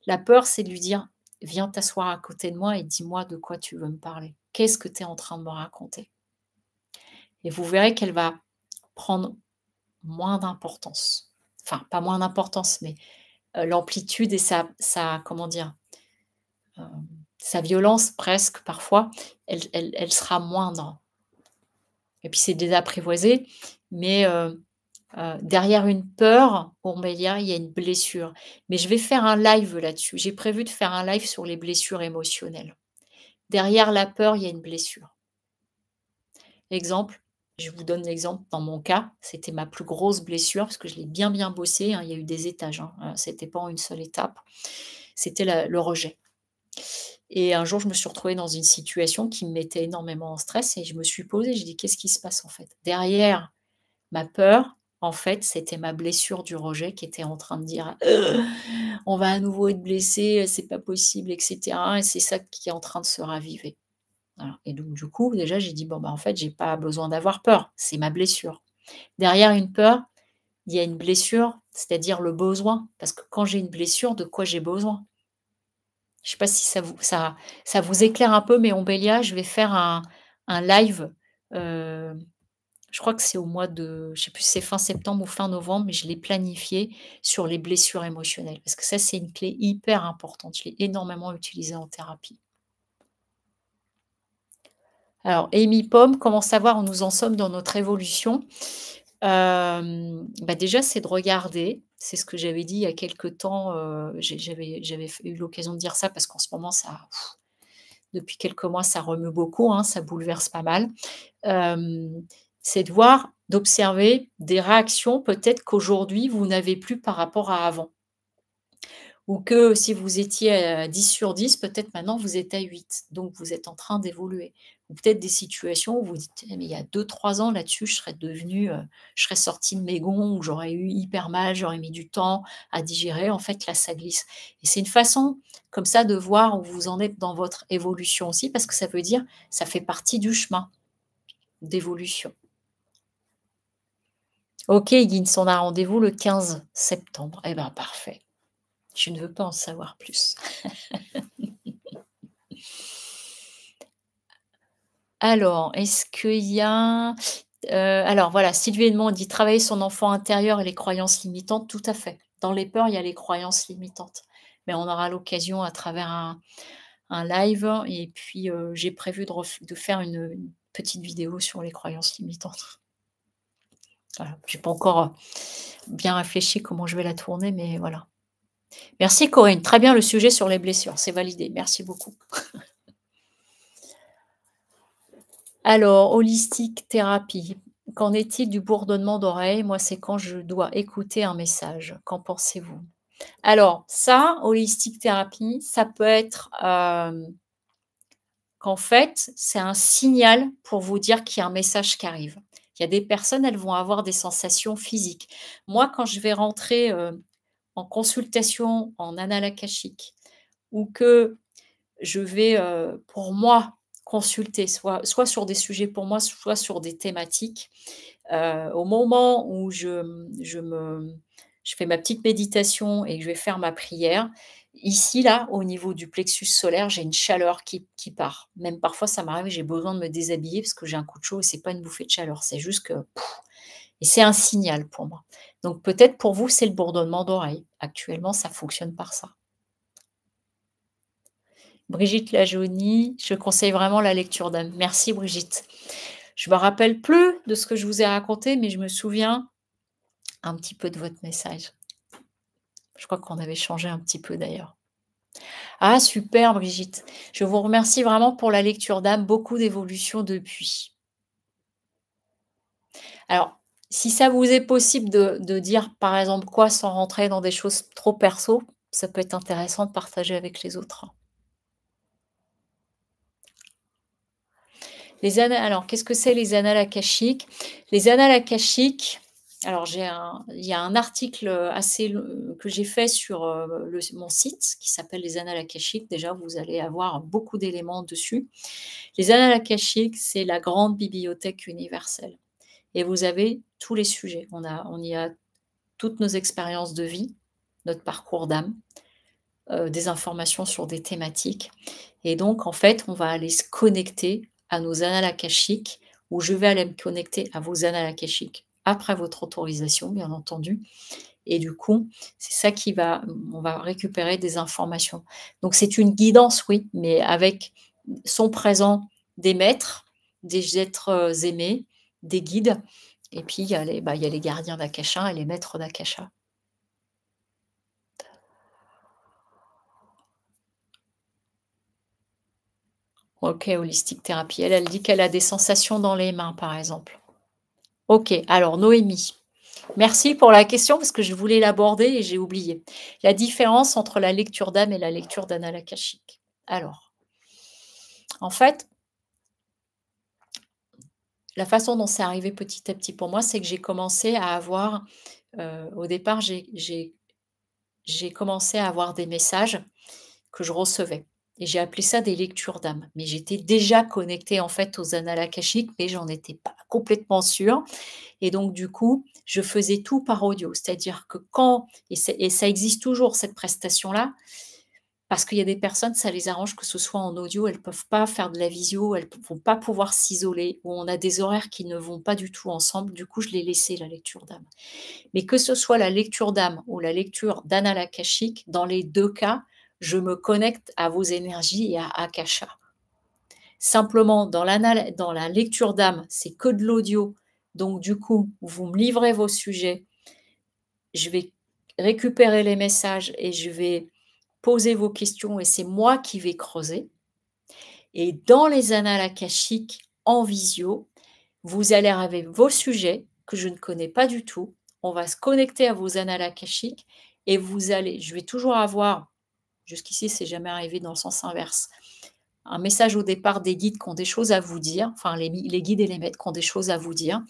La peur, c'est de lui dire, viens t'asseoir à côté de moi et dis-moi de quoi tu veux me parler. Qu'est-ce que tu es en train de me raconter Et vous verrez qu'elle va prendre moins d'importance. Enfin, pas moins d'importance, mais euh, l'amplitude et sa, sa comment dire, euh, sa violence presque parfois, elle, elle, elle, sera moindre. Et puis c'est désapprivoisé, mais euh, derrière une peur, pour ben, il y a une blessure. Mais je vais faire un live là-dessus. J'ai prévu de faire un live sur les blessures émotionnelles. Derrière la peur, il y a une blessure. Exemple, je vous donne l'exemple, dans mon cas, c'était ma plus grosse blessure parce que je l'ai bien bien bossé, hein. il y a eu des étages, hein. euh, ce n'était pas en une seule étape, c'était le rejet. Et un jour, je me suis retrouvée dans une situation qui me mettait énormément en stress et je me suis posée, j'ai dit qu'est-ce qui se passe en fait Derrière ma peur, en fait, c'était ma blessure du rejet qui était en train de dire euh, on va à nouveau être blessé, c'est pas possible, etc. Et c'est ça qui est en train de se raviver. Et donc, du coup, déjà, j'ai dit, bon, bah, en fait, j'ai pas besoin d'avoir peur, c'est ma blessure. Derrière une peur, il y a une blessure, c'est-à-dire le besoin. Parce que quand j'ai une blessure, de quoi j'ai besoin Je ne sais pas si ça vous, ça, vous éclaire un peu, mais en je vais faire un, live. Euh, je crois que c'est au mois de, je sais plus si c'est fin septembre ou fin novembre, mais je l'ai planifié sur les blessures émotionnelles. Parce que ça, c'est une clé hyper importante. Je l'ai énormément utilisée en thérapie. Alors, Amy Pomme, comment savoir où nous en sommes dans notre évolution euh, bah Déjà, c'est de regarder. C'est ce que j'avais dit il y a quelques temps. Euh, j'avais, eu l'occasion de dire ça parce qu'en ce moment, ça, depuis quelques mois, ça remue beaucoup, hein, ça bouleverse pas mal. Euh, c'est de voir, d'observer des réactions peut-être qu'aujourd'hui, vous n'avez plus par rapport à avant. Ou que si vous étiez à 10 sur 10, peut-être maintenant vous êtes à 8. Donc vous êtes en train d'évoluer ou peut-être des situations où vous dites mais il y a 2-3 ans là-dessus, je serais devenue, euh, je serais de mes gonds, j'aurais eu hyper mal, j'aurais mis du temps à digérer. En fait, là, ça glisse. Et c'est une façon comme ça de voir où vous en êtes dans votre évolution aussi, parce que ça veut dire ça fait partie du chemin d'évolution. Ok, Guinness, on a rendez-vous le 15 septembre. Eh bien, parfait. Je ne veux pas en savoir plus. Alors, est-ce qu'il y a. Euh, alors voilà, Sylvie demande, dit travailler son enfant intérieur et les croyances limitantes, tout à fait. Dans les peurs, il y a les croyances limitantes. Mais on aura l'occasion à travers un, live. Et puis, euh, j'ai prévu de, faire une, petite vidéo sur les croyances limitantes. Voilà. Je n'ai pas encore bien réfléchi comment je vais la tourner, mais voilà. Merci Corinne. Très bien le sujet sur les blessures. C'est validé. Merci beaucoup. Alors, holistique thérapie. Qu'en est-il du bourdonnement d'oreille Moi, c'est quand je dois écouter un message. Qu'en pensez-vous Alors, ça, holistique thérapie, ça peut être euh, qu'en fait, c'est un signal pour vous dire qu'il y a un message qui arrive. Il y a des personnes, elles vont avoir des sensations physiques. Moi, quand je vais rentrer euh, en consultation en analakashique ou que je vais, euh, pour moi, consulter, soit, soit sur des sujets pour moi, soit sur des thématiques. Euh, au moment où je, me, je fais ma petite méditation et que je vais faire ma prière, ici, là, au niveau du plexus solaire, j'ai une chaleur qui, part. Même parfois, ça m'arrive, j'ai besoin de me déshabiller parce que j'ai un coup de chaud et ce n'est pas une bouffée de chaleur, c'est juste que... et c'est un signal pour moi. Donc peut-être pour vous, c'est le bourdonnement d'oreille. Actuellement, ça fonctionne par ça. Brigitte Lajoni, je conseille vraiment la lecture d'âme. Merci Brigitte. Je me rappelle plus de ce que je vous ai raconté, mais je me souviens un petit peu de votre message. Je crois qu'on avait changé un petit peu d'ailleurs. Ah, super Brigitte. Je vous remercie vraiment pour la lecture d'âme. Beaucoup d'évolution depuis. Alors, si ça vous est possible de, de, dire par exemple quoi sans rentrer dans des choses trop perso, ça peut être intéressant de partager avec les autres. Les alors, qu'est-ce que c'est les annales akashiques Les annales akashiques, alors j'ai un, il y a un article assez que j'ai fait sur euh, le, mon site qui s'appelle les annales akashiques. Déjà, vous allez avoir beaucoup d'éléments dessus. Les annales akashiques, c'est la grande bibliothèque universelle. Et vous avez tous les sujets. On, a, on y a toutes nos expériences de vie, notre parcours d'âme, euh, des informations sur des thématiques. Et donc, en fait, on va aller se connecter à nos annales où je vais aller me connecter à vos annales après votre autorisation, bien entendu. Et du coup, c'est ça qui va, on va récupérer des informations. Donc c'est une guidance, oui, mais avec son présent des maîtres, des êtres euh, aimés, des guides. Et puis il y a les, bah, il y a les gardiens d'Akasha et les maîtres d'Akasha. Ok, holistique thérapie. Elle, elle dit qu'elle a des sensations dans les mains, par exemple. Ok, alors Noémie. Merci pour la question parce que je voulais l'aborder et j'ai oublié. La différence entre la lecture d'âme et la lecture Lakashik. Alors, en fait, la façon dont c'est arrivé petit à petit pour moi, c'est que j'ai commencé à avoir, euh, au départ, j'ai commencé à avoir des messages que je recevais. Et j'ai appelé ça des lectures d'âme. Mais j'étais déjà connectée en fait aux annales mais j'en étais pas complètement sûre. Et donc du coup, je faisais tout par audio. C'est-à-dire que quand, et, ça existe toujours cette prestation-là, parce qu'il y a des personnes, ça les arrange que ce soit en audio, elles ne peuvent pas faire de la visio, elles ne vont pas pouvoir s'isoler, ou on a des horaires qui ne vont pas du tout ensemble, du coup je l'ai laissé la lecture d'âme. Mais que ce soit la lecture d'âme ou la lecture d'analakashique, dans les deux cas, je me connecte à vos énergies et à Akasha. Simplement, dans, dans la lecture d'âme, c'est que de l'audio. Donc, du coup, vous me livrez vos sujets. Je vais récupérer les messages et je vais poser vos questions et c'est moi qui vais creuser. Et dans les annales akashiques en visio, vous allez avoir vos sujets que je ne connais pas du tout. On va se connecter à vos annales akashiques et vous allez, je vais toujours avoir Jusqu'ici, c'est jamais arrivé dans le sens inverse. Un message au départ des guides qui ont des choses à vous dire, enfin les, guides et les maîtres qui ont des choses à vous dire.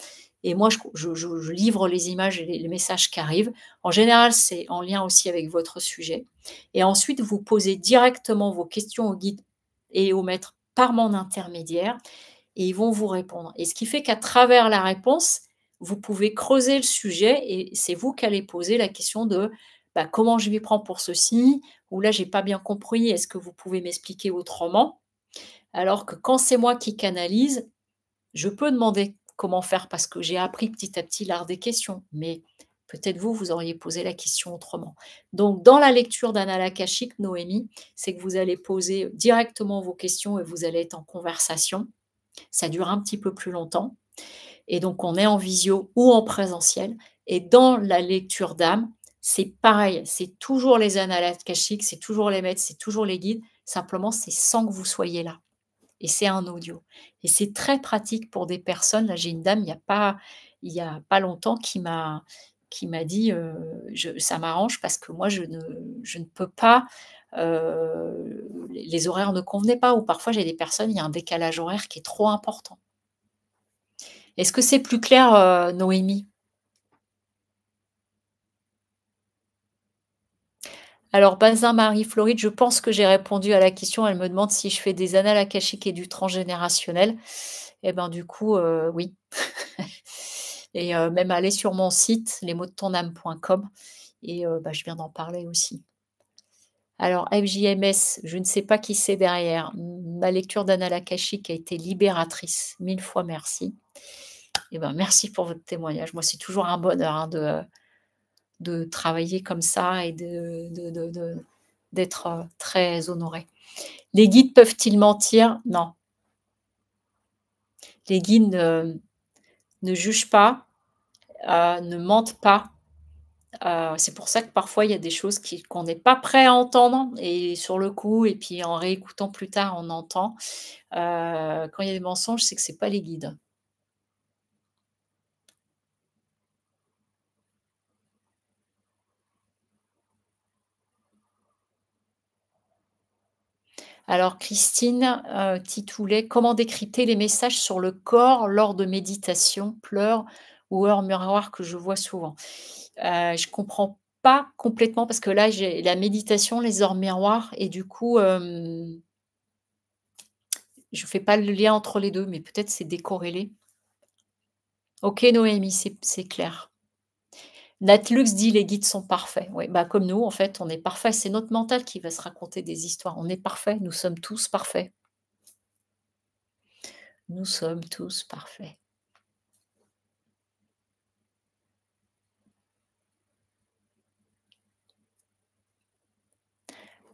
Et moi, je, livre les images et les, messages qui arrivent. En général, c'est en lien aussi avec votre sujet. Et ensuite, vous posez directement vos questions aux guides et aux maîtres par mon intermédiaire et ils vont vous répondre. Et ce qui fait qu'à travers la réponse, vous pouvez creuser le sujet et c'est vous qui allez poser la question de bah, comment je m'y prends pour ceci, ou là, j'ai pas bien compris, est-ce que vous pouvez m'expliquer autrement Alors que quand c'est moi qui canalise, je peux demander comment faire parce que j'ai appris petit à petit l'art des questions, mais peut-être vous, vous auriez posé la question autrement. Donc, dans la lecture d'Analakashik, Noémie, c'est que vous allez poser directement vos questions et vous allez être en conversation. Ça dure un petit peu plus longtemps. Et donc, on est en visio ou en présentiel. Et dans la lecture d'âme, c'est pareil, c'est toujours les analyses cachiques, c'est toujours les maîtres, c'est toujours les guides, simplement c'est sans que vous soyez là. Et c'est un audio. Et c'est très pratique pour des personnes. Là, j'ai une dame, il n'y a pas, il a pas longtemps, qui m'a, qui m'a dit euh, ça m'arrange parce que moi je ne, je ne peux pas euh, les horaires ne convenaient pas ou parfois j'ai des personnes il y a un décalage horaire qui est trop important. Est-ce que c'est plus clair euh, Noémie Alors, Bazin Marie-Floride, je pense que j'ai répondu à la question. Elle me demande si je fais des annales akashiques et du transgénérationnel. Eh bien, du coup, euh, oui. et euh, même aller sur mon site, lesmotsdetonâme.com, et euh, bah, je viens d'en parler aussi. Alors, FJMS, je ne sais pas qui c'est derrière. Ma lecture d'annales akashiques a été libératrice. Mille fois merci. Eh ben, merci pour votre témoignage. Moi, c'est toujours un bonheur hein, de de travailler comme ça et d'être de, d'être euh, très honoré. Les guides peuvent-ils mentir Non. Les guides ne, jugent pas, euh, ne mentent pas. Euh, c'est pour ça que parfois il y a des choses qu'on n'est pas prêt à entendre et sur le coup, et puis en réécoutant plus tard, on entend. quand il y a des mensonges, c'est que ce n'est pas les guides. Alors Christine euh, Titoulet, Comment décrypter les messages sur le corps lors de méditation, pleurs ou hors miroir que je vois souvent. Je euh, je comprends pas complètement parce que là j'ai la méditation, les heures miroirs et du coup je euh, je fais pas le lien entre les deux, mais peut-être c'est décorrélé. Ok Noémie, c'est clair. Natlux dit les guides sont parfaits. Oui, bah comme nous, en fait, on est parfait. C'est notre mental qui va se raconter des histoires. On est parfait. Nous sommes tous parfaits. Nous sommes tous parfaits.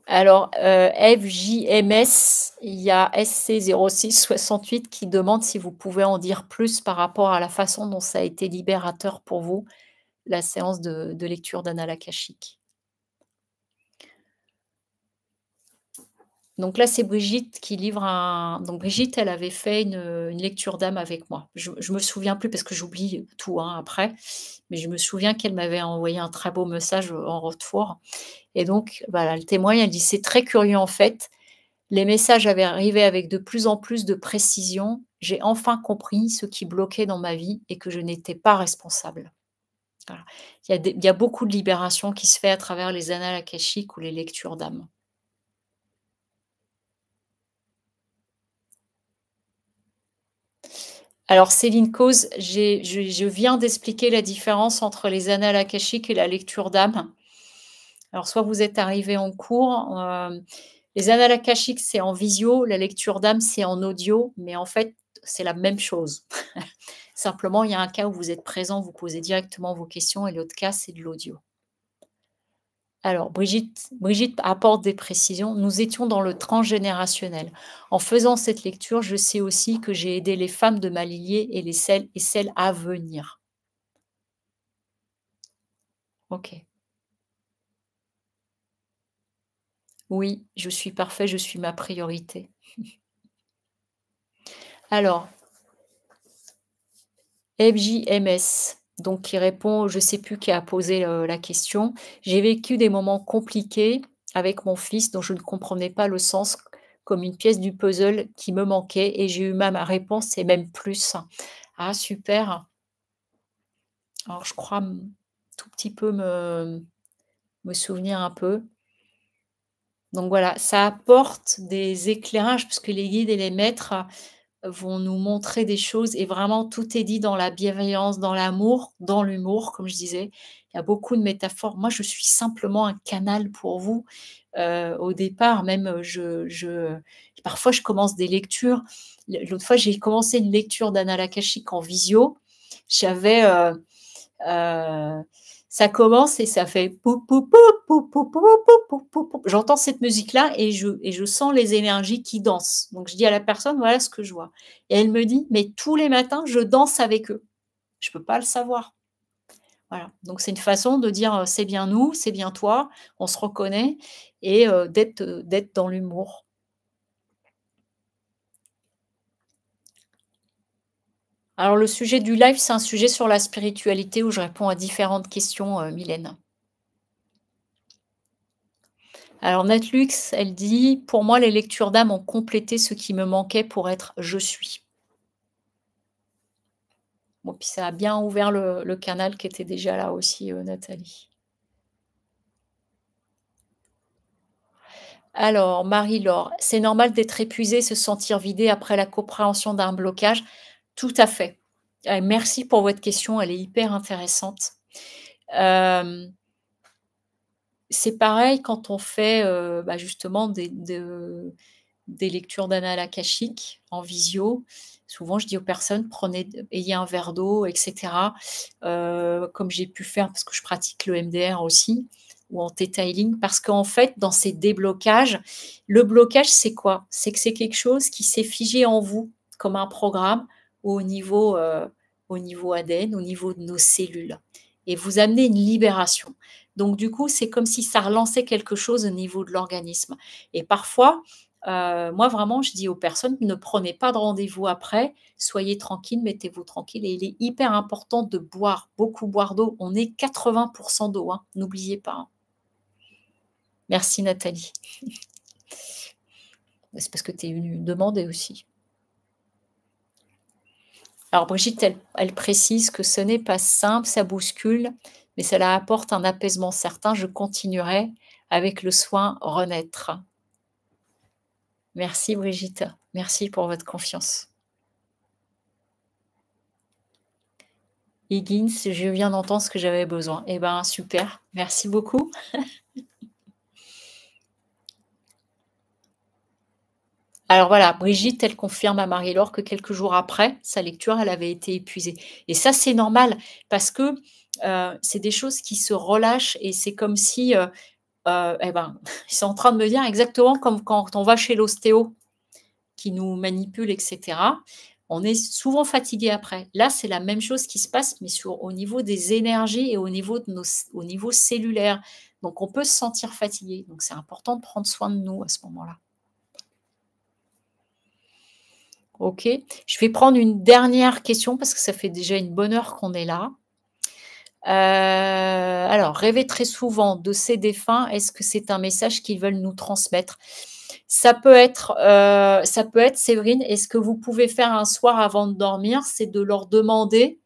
Alors, euh, FJMS, il y a SC0668 qui demande si vous pouvez en dire plus par rapport à la façon dont ça a été libérateur pour vous la séance de, lecture d'Anna Lakashik. Donc là, c'est Brigitte qui livre un. Donc Brigitte, elle avait fait une, lecture d'âme avec moi. Je ne me souviens plus parce que j'oublie tout hein, après, mais je me souviens qu'elle m'avait envoyé un très beau message en retour. Et donc, voilà, le témoin, elle dit c'est très curieux en fait. Les messages avaient arrivé avec de plus en plus de précision. J'ai enfin compris ce qui bloquait dans ma vie et que je n'étais pas responsable. Il, y a beaucoup de libération qui se fait à travers les annales akashiques ou les lectures d'âme. Alors Céline Cause, je, viens d'expliquer la différence entre les annales akashiques et la lecture d'âme. Alors soit vous êtes arrivé en cours, euh, les annales akashiques c'est en visio, la lecture d'âme c'est en audio, mais en fait c'est la même chose. Simplement, il y a un cas où vous êtes présent, vous posez directement vos questions et l'autre cas, c'est de l'audio. Alors, Brigitte, Brigitte apporte des précisions. Nous étions dans le transgénérationnel. En faisant cette lecture, je sais aussi que j'ai aidé les femmes de ma et, les celles, et celles à venir. Ok. Oui, je suis parfait, je suis ma priorité. Alors, FJMS, donc qui répond, je ne sais plus qui a posé euh, la question. J'ai vécu des moments compliqués avec mon fils dont je ne comprenais pas le sens comme une pièce du puzzle qui me manquait et j'ai eu ma, ma réponse et même plus. Ah, super. Alors, je crois tout petit peu me, me souvenir un peu. Donc voilà, ça apporte des éclairages puisque les guides et les maîtres vont nous montrer des choses et vraiment tout est dit dans la bienveillance, dans l'amour, dans l'humour, comme je disais. Il y a beaucoup de métaphores. Moi, je suis simplement un canal pour vous. Euh, au départ, même, euh, je, parfois, je commence des lectures. L'autre fois, j'ai commencé une lecture d'Anna Lakashik en visio. J'avais euh, ça commence et ça fait J'entends cette musique-là et je, et je sens les énergies qui dansent. Donc je dis à la personne, voilà ce que je vois. Et elle me dit, mais tous les matins, je danse avec eux. Je ne peux pas le savoir. Voilà. Donc c'est une façon de dire, c'est bien nous, c'est bien toi, on se reconnaît et d'être dans l'humour. Alors le sujet du live, c'est un sujet sur la spiritualité où je réponds à différentes questions, euh, Mylène. Alors Natlux, elle dit, pour moi, les lectures d'âme ont complété ce qui me manquait pour être je suis. Bon, puis ça a bien ouvert le, canal qui était déjà là aussi, euh, Nathalie. Alors, Marie-Laure, c'est normal d'être épuisée, se sentir vidé après la compréhension d'un blocage. Tout à fait. Euh, merci pour votre question, elle est hyper intéressante. Euh, c'est pareil quand on fait euh, bah, justement des, lectures d'anal akashique en visio. Souvent, je dis aux personnes, prenez, ayez un verre d'eau, etc. comme j'ai pu faire parce que je pratique le MDR aussi ou en detailing, parce qu'en fait, dans ces déblocages, le blocage, c'est quoi C'est que c'est quelque chose qui s'est figé en vous comme un programme au niveau, euh, au niveau ADN, au niveau de nos cellules. Et vous amenez une libération. Donc du coup, c'est comme si ça relançait quelque chose au niveau de l'organisme. Et parfois, euh, moi vraiment, je dis aux personnes, ne prenez pas de rendez-vous après, soyez tranquille, mettez-vous tranquille. Et il est hyper important de boire, beaucoup boire d'eau. On est 80% d'eau, hein. n'oubliez pas. Hein. Merci Nathalie. C'est parce que tu es une demande aussi. Alors Brigitte, elle, précise que ce n'est pas simple, ça bouscule, mais cela apporte un apaisement certain. Je continuerai avec le soin renaître. Merci Brigitte, merci pour votre confiance. Higgins, je viens d'entendre ce que j'avais besoin. Eh bien, super, merci beaucoup. Alors voilà, Brigitte, elle confirme à Marie-Laure que quelques jours après, sa lecture, elle avait été épuisée. Et ça, c'est normal parce que euh, c'est des choses qui se relâchent et c'est comme si, euh, euh, eh ben, ils sont en train de me dire exactement comme quand on va chez l'ostéo qui nous manipule, etc. On est souvent fatigué après. Là, c'est la même chose qui se passe, mais sur, au niveau des énergies et au niveau, de nos, au niveau cellulaire. Donc, on peut se sentir fatigué. Donc, c'est important de prendre soin de nous à ce moment-là. OK. Je vais prendre une dernière question parce que ça fait déjà une bonne heure qu'on est là. Euh, alors, rêver très souvent de ces défunts, est-ce que c'est un message qu'ils veulent nous transmettre ça peut être, euh, ça peut être, Séverine, est-ce que vous pouvez faire un soir avant de dormir, c'est de leur demander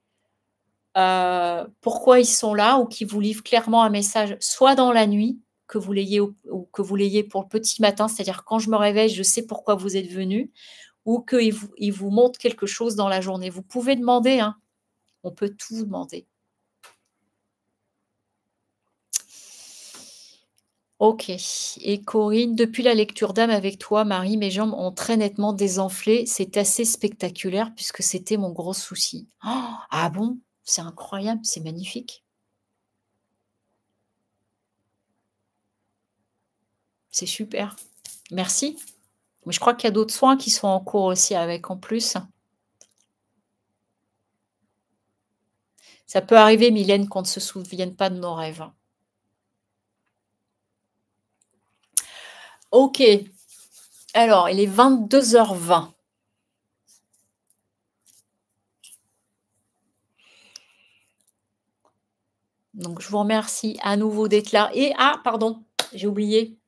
euh, pourquoi ils sont là ou qu'ils vous livrent clairement un message, soit dans la nuit, que vous l'ayez ou que vous l'ayez pour le petit matin, c'est-à-dire quand je me réveille, je sais pourquoi vous êtes venu, ou qu'il vous, il vous montre quelque chose dans la journée. Vous pouvez demander, hein. on peut tout demander. Ok. Et Corinne, depuis la lecture d'âme avec toi, Marie, mes jambes ont très nettement désenflé. C'est assez spectaculaire puisque c'était mon gros souci. Oh, ah bon C'est incroyable, c'est magnifique. C'est super. Merci. Mais je crois qu'il y a d'autres soins qui sont en cours aussi avec en plus. Ça peut arriver, Mylène, qu'on ne se souvienne pas de nos rêves. Ok. Alors, il est 22h20. Donc, je vous remercie à nouveau d'être là. Et, ah, pardon, j'ai oublié,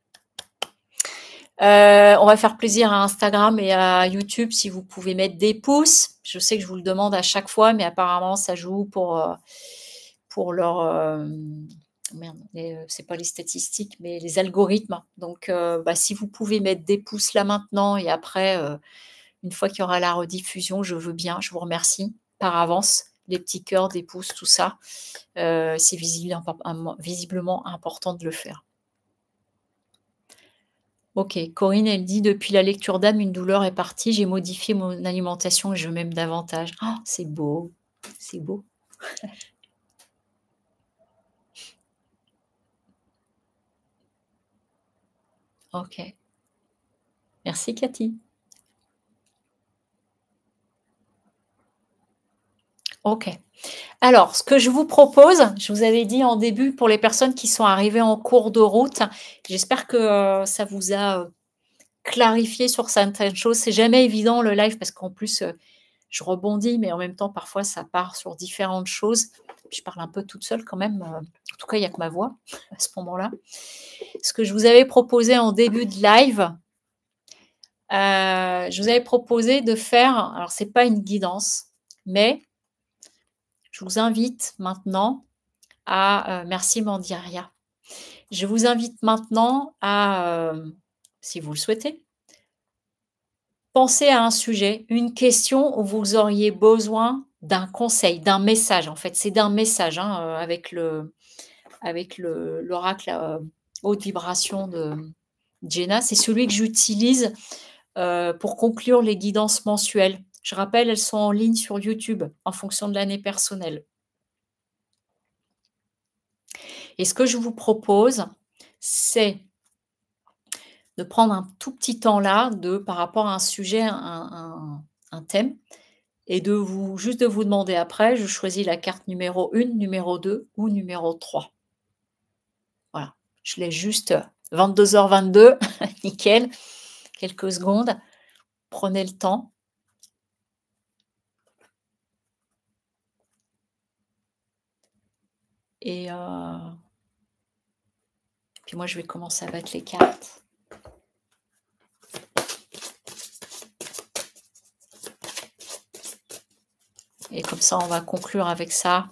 euh, on va faire plaisir à Instagram et à YouTube si vous pouvez mettre des pouces. Je sais que je vous le demande à chaque fois, mais apparemment, ça joue pour, euh, pour leur. Euh, merde, ce c'est pas les statistiques, mais les algorithmes. Donc, bah, si vous pouvez mettre des pouces là maintenant et après, une fois qu'il y aura la rediffusion, je veux bien. Je vous remercie par avance. Les petits cœurs, des pouces, tout ça. c'est visiblement important de le faire. Ok, Corinne, elle dit depuis la lecture d'âme, une douleur est partie, j'ai modifié mon alimentation et je m'aime davantage. Ah, c'est beau, c'est beau. ok. Merci Cathy. Ok. Alors, ce que je vous propose, je vous avais dit en début pour les personnes qui sont arrivées en cours de route, j'espère que euh, ça vous a euh, clarifié sur certaines choses. C'est jamais évident le live parce qu'en plus, euh, je rebondis, mais en même temps, parfois, ça part sur différentes choses. Je parle un peu toute seule quand même. En tout cas, il n'y a que ma voix à ce moment-là. Ce que je vous avais proposé en début de live, je vous avais proposé de faire, alors c'est pas une guidance, mais je vous invite maintenant à... Euh, merci Mandiria. Je vous invite maintenant à, euh, si vous le souhaitez, penser à un sujet, une question où vous auriez besoin d'un conseil, d'un message. En fait, c'est d'un message hein, euh, avec le avec l'oracle haute vibration de Jenna. C'est celui que j'utilise pour conclure les guidances mensuelles. Je rappelle, elles sont en ligne sur YouTube en fonction de l'année personnelle. Et ce que je vous propose, c'est de prendre un tout petit temps là de, par rapport à un sujet, un, thème, et de vous juste de vous demander après, je choisis la carte numéro 1, numéro 2 ou numéro 3. Voilà, je l'ai juste 22h22, nickel, quelques secondes. Prenez le temps. Et euh, puis moi, je vais commencer à battre les cartes. Et comme ça, on va conclure avec ça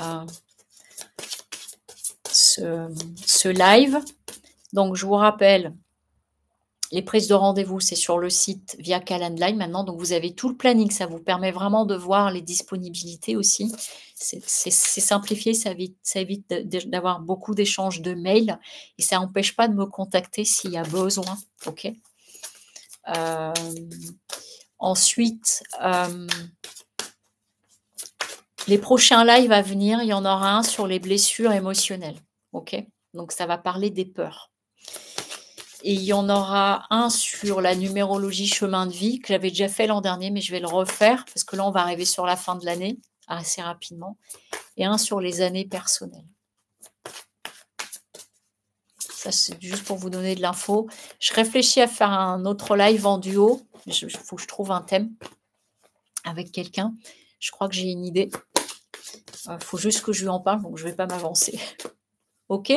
euh, ce live. Donc, je vous rappelle, les prises de rendez-vous, c'est sur le site via Calendly maintenant. Donc, vous avez tout le planning. Ça vous permet vraiment de voir les disponibilités aussi. C'est simplifié. Ça évite, d'avoir beaucoup d'échanges de mails. Et ça n'empêche pas de me contacter s'il y a besoin. OK euh, Ensuite, euh, les prochains lives à venir, il y en aura un sur les blessures émotionnelles. OK Donc, ça va parler des peurs. Et il y en aura un sur la numérologie chemin de vie que j'avais déjà fait l'an dernier, mais je vais le refaire parce que là, on va arriver sur la fin de l'année assez rapidement. Et un sur les années personnelles. Ça, c'est juste pour vous donner de l'info. Je réfléchis à faire un autre live en duo. Il faut que je trouve un thème avec quelqu'un. Je crois que j'ai une idée. Il euh, faut juste que je lui en parle, donc je ne vais pas m'avancer. OK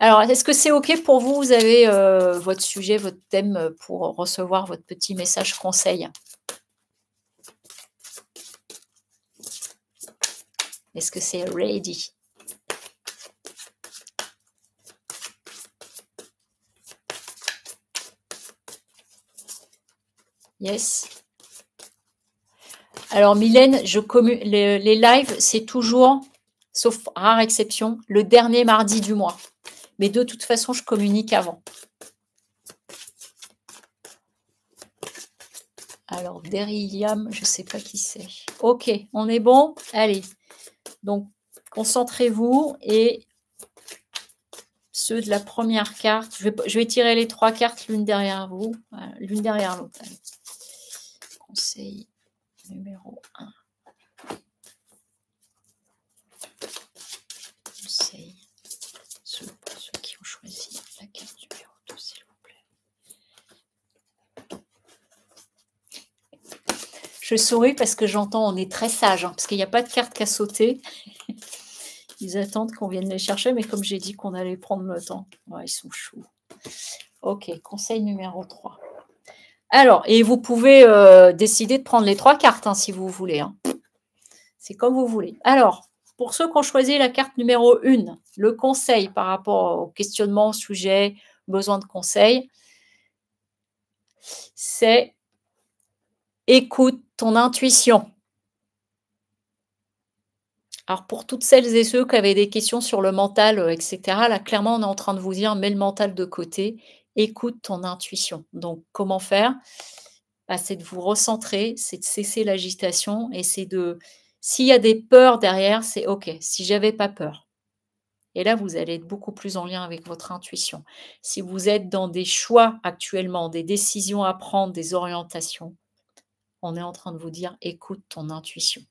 alors, est-ce que c'est OK pour vous Vous avez euh, votre sujet, votre thème euh, pour recevoir votre petit message conseil. Est-ce que c'est ready Yes. Alors, Mylène, je les lives, c'est toujours, sauf rare exception, le dernier mardi du mois. Mais de toute façon, je communique avant. Alors, Derriam, je ne sais pas qui c'est. Ok, on est bon Allez. Donc, concentrez-vous et ceux de la première carte. Je vais, je vais tirer les trois cartes l'une derrière vous, euh, l'une derrière l'autre. Conseil numéro 1. Je souris parce que j'entends, on est très sage, hein, parce qu'il n'y a pas de carte qu'à sauter. Ils attendent qu'on vienne les chercher, mais comme j'ai dit qu'on allait prendre le temps, ils sont choux. Ok, conseil numéro 3. Alors, et vous pouvez euh, décider de prendre les trois cartes hein, si vous voulez. Hein. C'est comme vous voulez. Alors, pour ceux qui ont choisi la carte numéro 1, le conseil par rapport au questionnement, sujet, besoin de conseil, c'est Écoute ton intuition. Alors pour toutes celles et ceux qui avaient des questions sur le mental, euh, etc., là clairement on est en train de vous dire mets le mental de côté, écoute ton intuition. Donc comment faire bah, C'est de vous recentrer, c'est de cesser l'agitation et c'est de... S'il y a des peurs derrière, c'est OK, si j'avais pas peur. Et là, vous allez être beaucoup plus en lien avec votre intuition. Si vous êtes dans des choix actuellement, des décisions à prendre, des orientations, on est en train de vous dire écoute ton intuition.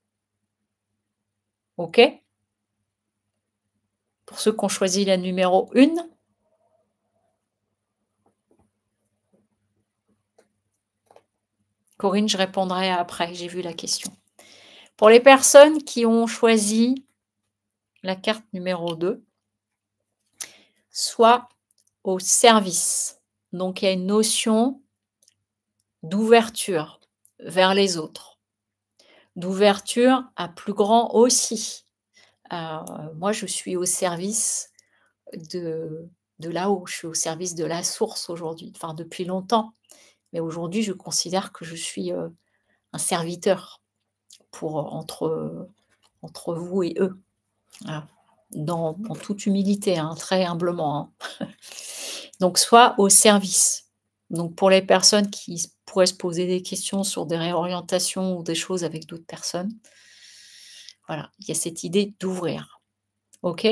OK Pour ceux qui ont choisi la numéro 1, Corinne, je répondrai après, j'ai vu la question. Pour les personnes qui ont choisi la carte numéro 2, soit au service. Donc il y a une notion d'ouverture vers les autres, d'ouverture à plus grand aussi. Euh, moi, je suis au service de, de là-haut, je suis au service de la source aujourd'hui, enfin depuis longtemps. Mais aujourd'hui, je considère que je suis euh, un serviteur pour, euh, entre, entre vous et eux, dans, toute humilité, hein, très humblement. Hein. Donc, soit au service. Donc, pour les personnes qui pourrait se poser des questions sur des réorientations ou des choses avec d'autres personnes. Voilà, il y a cette idée d'ouvrir. OK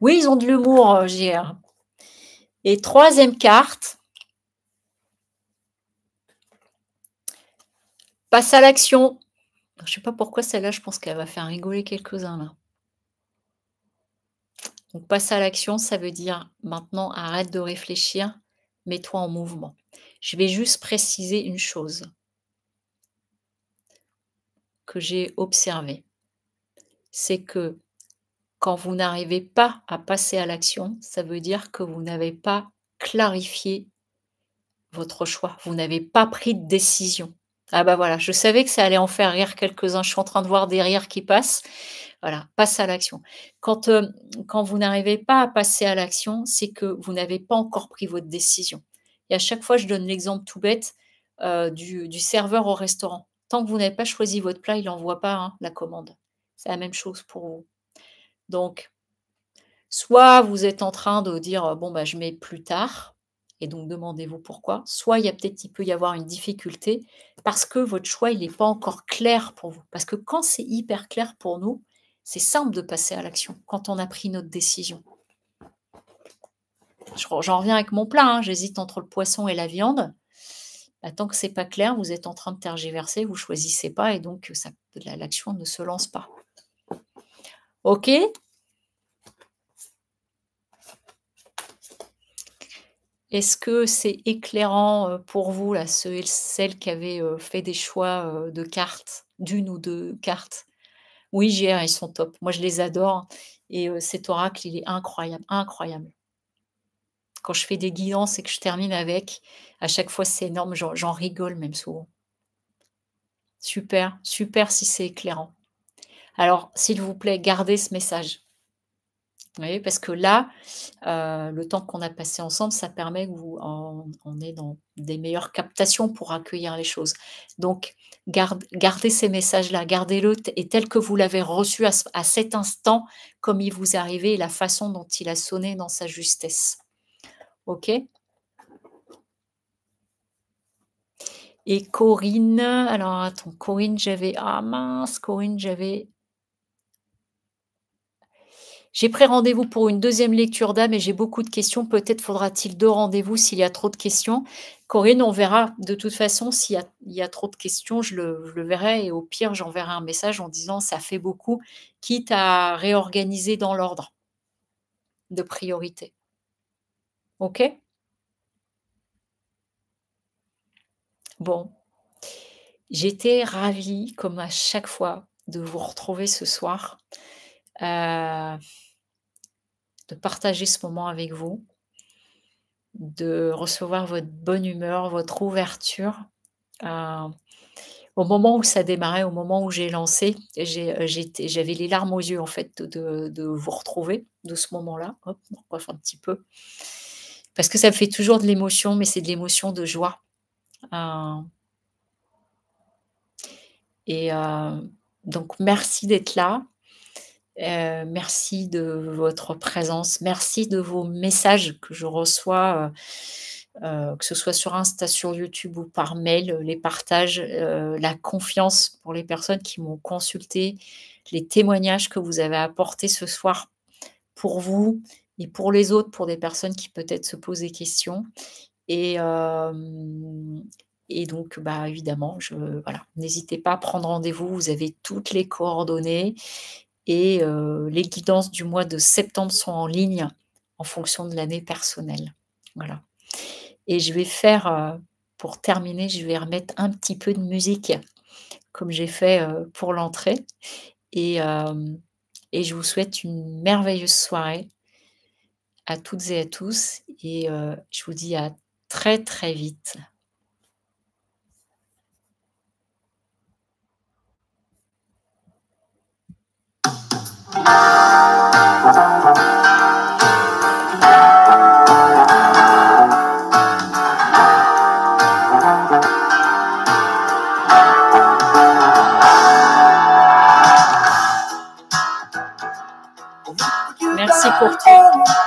Oui, ils ont de l'humour, euh, JR. Et troisième carte, passe à l'action. Je ne sais pas pourquoi celle-là, je pense qu'elle va faire rigoler quelques-uns là. Donc passe à l'action, ça veut dire maintenant arrête de réfléchir, mets-toi en mouvement. Je vais juste préciser une chose que j'ai observée. C'est que quand vous n'arrivez pas à passer à l'action, ça veut dire que vous n'avez pas clarifié votre choix. Vous n'avez pas pris de décision. Ah bah voilà, je savais que ça allait en faire rire quelques-uns. Je suis en train de voir des rires qui passent. Voilà, passe à l'action. Quand, euh, quand vous n'arrivez pas à passer à l'action, c'est que vous n'avez pas encore pris votre décision. Et à chaque fois, je donne l'exemple tout bête euh, du, serveur au restaurant. Tant que vous n'avez pas choisi votre plat, il n'envoie pas hein, la commande. C'est la même chose pour vous. Donc, soit vous êtes en train de dire euh, bon bah je mets plus tard, et donc demandez-vous pourquoi. Soit il y a peut-être il peut y avoir une difficulté parce que votre choix il n'est pas encore clair pour vous. Parce que quand c'est hyper clair pour nous, c'est simple de passer à l'action quand on a pris notre décision j'en reviens avec mon plat, hein. j'hésite entre le poisson et la viande. Bah, tant que c'est pas clair, vous êtes en train de tergiverser, vous choisissez pas et donc l'action ne se lance pas. Ok Est-ce que c'est éclairant euh, pour vous, là, ceux et celles qui avaient euh, fait des choix euh, de cartes, d'une ou deux cartes Oui, JR, ils sont top. Moi, je les adore. Hein. Et cet oracle, il est incroyable, incroyable quand je fais des guidances et que je termine avec, à chaque fois c'est énorme, j'en rigole même souvent. Super, super si c'est éclairant. Alors, s'il vous plaît, gardez ce message. Vous voyez, parce que là, euh, le temps qu'on a passé ensemble, ça permet que vous on est dans des meilleures captations pour accueillir les choses. Donc, gardez ces messages-là, gardez-le et tel que vous l'avez reçu à, cet instant, comme il vous arrivait, et la façon dont il a sonné dans sa justesse. OK Et Corinne, alors attends, Corinne, j'avais. Ah mince, Corinne, j'avais. J'ai pris rendez-vous pour une deuxième lecture d'âme et j'ai beaucoup de questions. Peut-être faudra-t-il deux rendez-vous s'il y a trop de questions. Corinne, on verra de toute façon s'il y, a, trop de questions, je le verrai et au pire, j'enverrai un message en disant ça fait beaucoup, quitte à réorganiser dans l'ordre de priorité. OK Bon, j'étais ravie, comme à chaque fois, de vous retrouver ce soir, euh, de partager ce moment avec vous, de recevoir votre bonne humeur, votre ouverture. Euh, au moment où ça démarrait, au moment où j'ai lancé, euh, j'avais les larmes aux yeux en fait de, vous retrouver de ce moment-là. Hop, un petit peu. Parce que ça me fait toujours de l'émotion, mais c'est de l'émotion de joie. Euh, et euh, donc, merci d'être là. Euh, merci de votre présence. Merci de vos messages que je reçois, que ce soit sur Insta, sur YouTube ou par mail, les partages, la confiance pour les personnes qui m'ont consulté, les témoignages que vous avez apportés ce soir pour vous et pour les autres, pour des personnes qui peut-être se posent des questions. Et, euh, donc, bah, évidemment, voilà, n'hésitez pas à prendre rendez-vous. Vous avez toutes les coordonnées et euh, les guidances du mois de septembre sont en ligne en fonction de l'année personnelle. Voilà. Et je vais faire, euh, pour terminer, je vais remettre un petit peu de musique comme j'ai fait pour l'entrée. et je vous souhaite une merveilleuse soirée à toutes et à tous et euh, je vous dis à très très vite. Merci pour tout.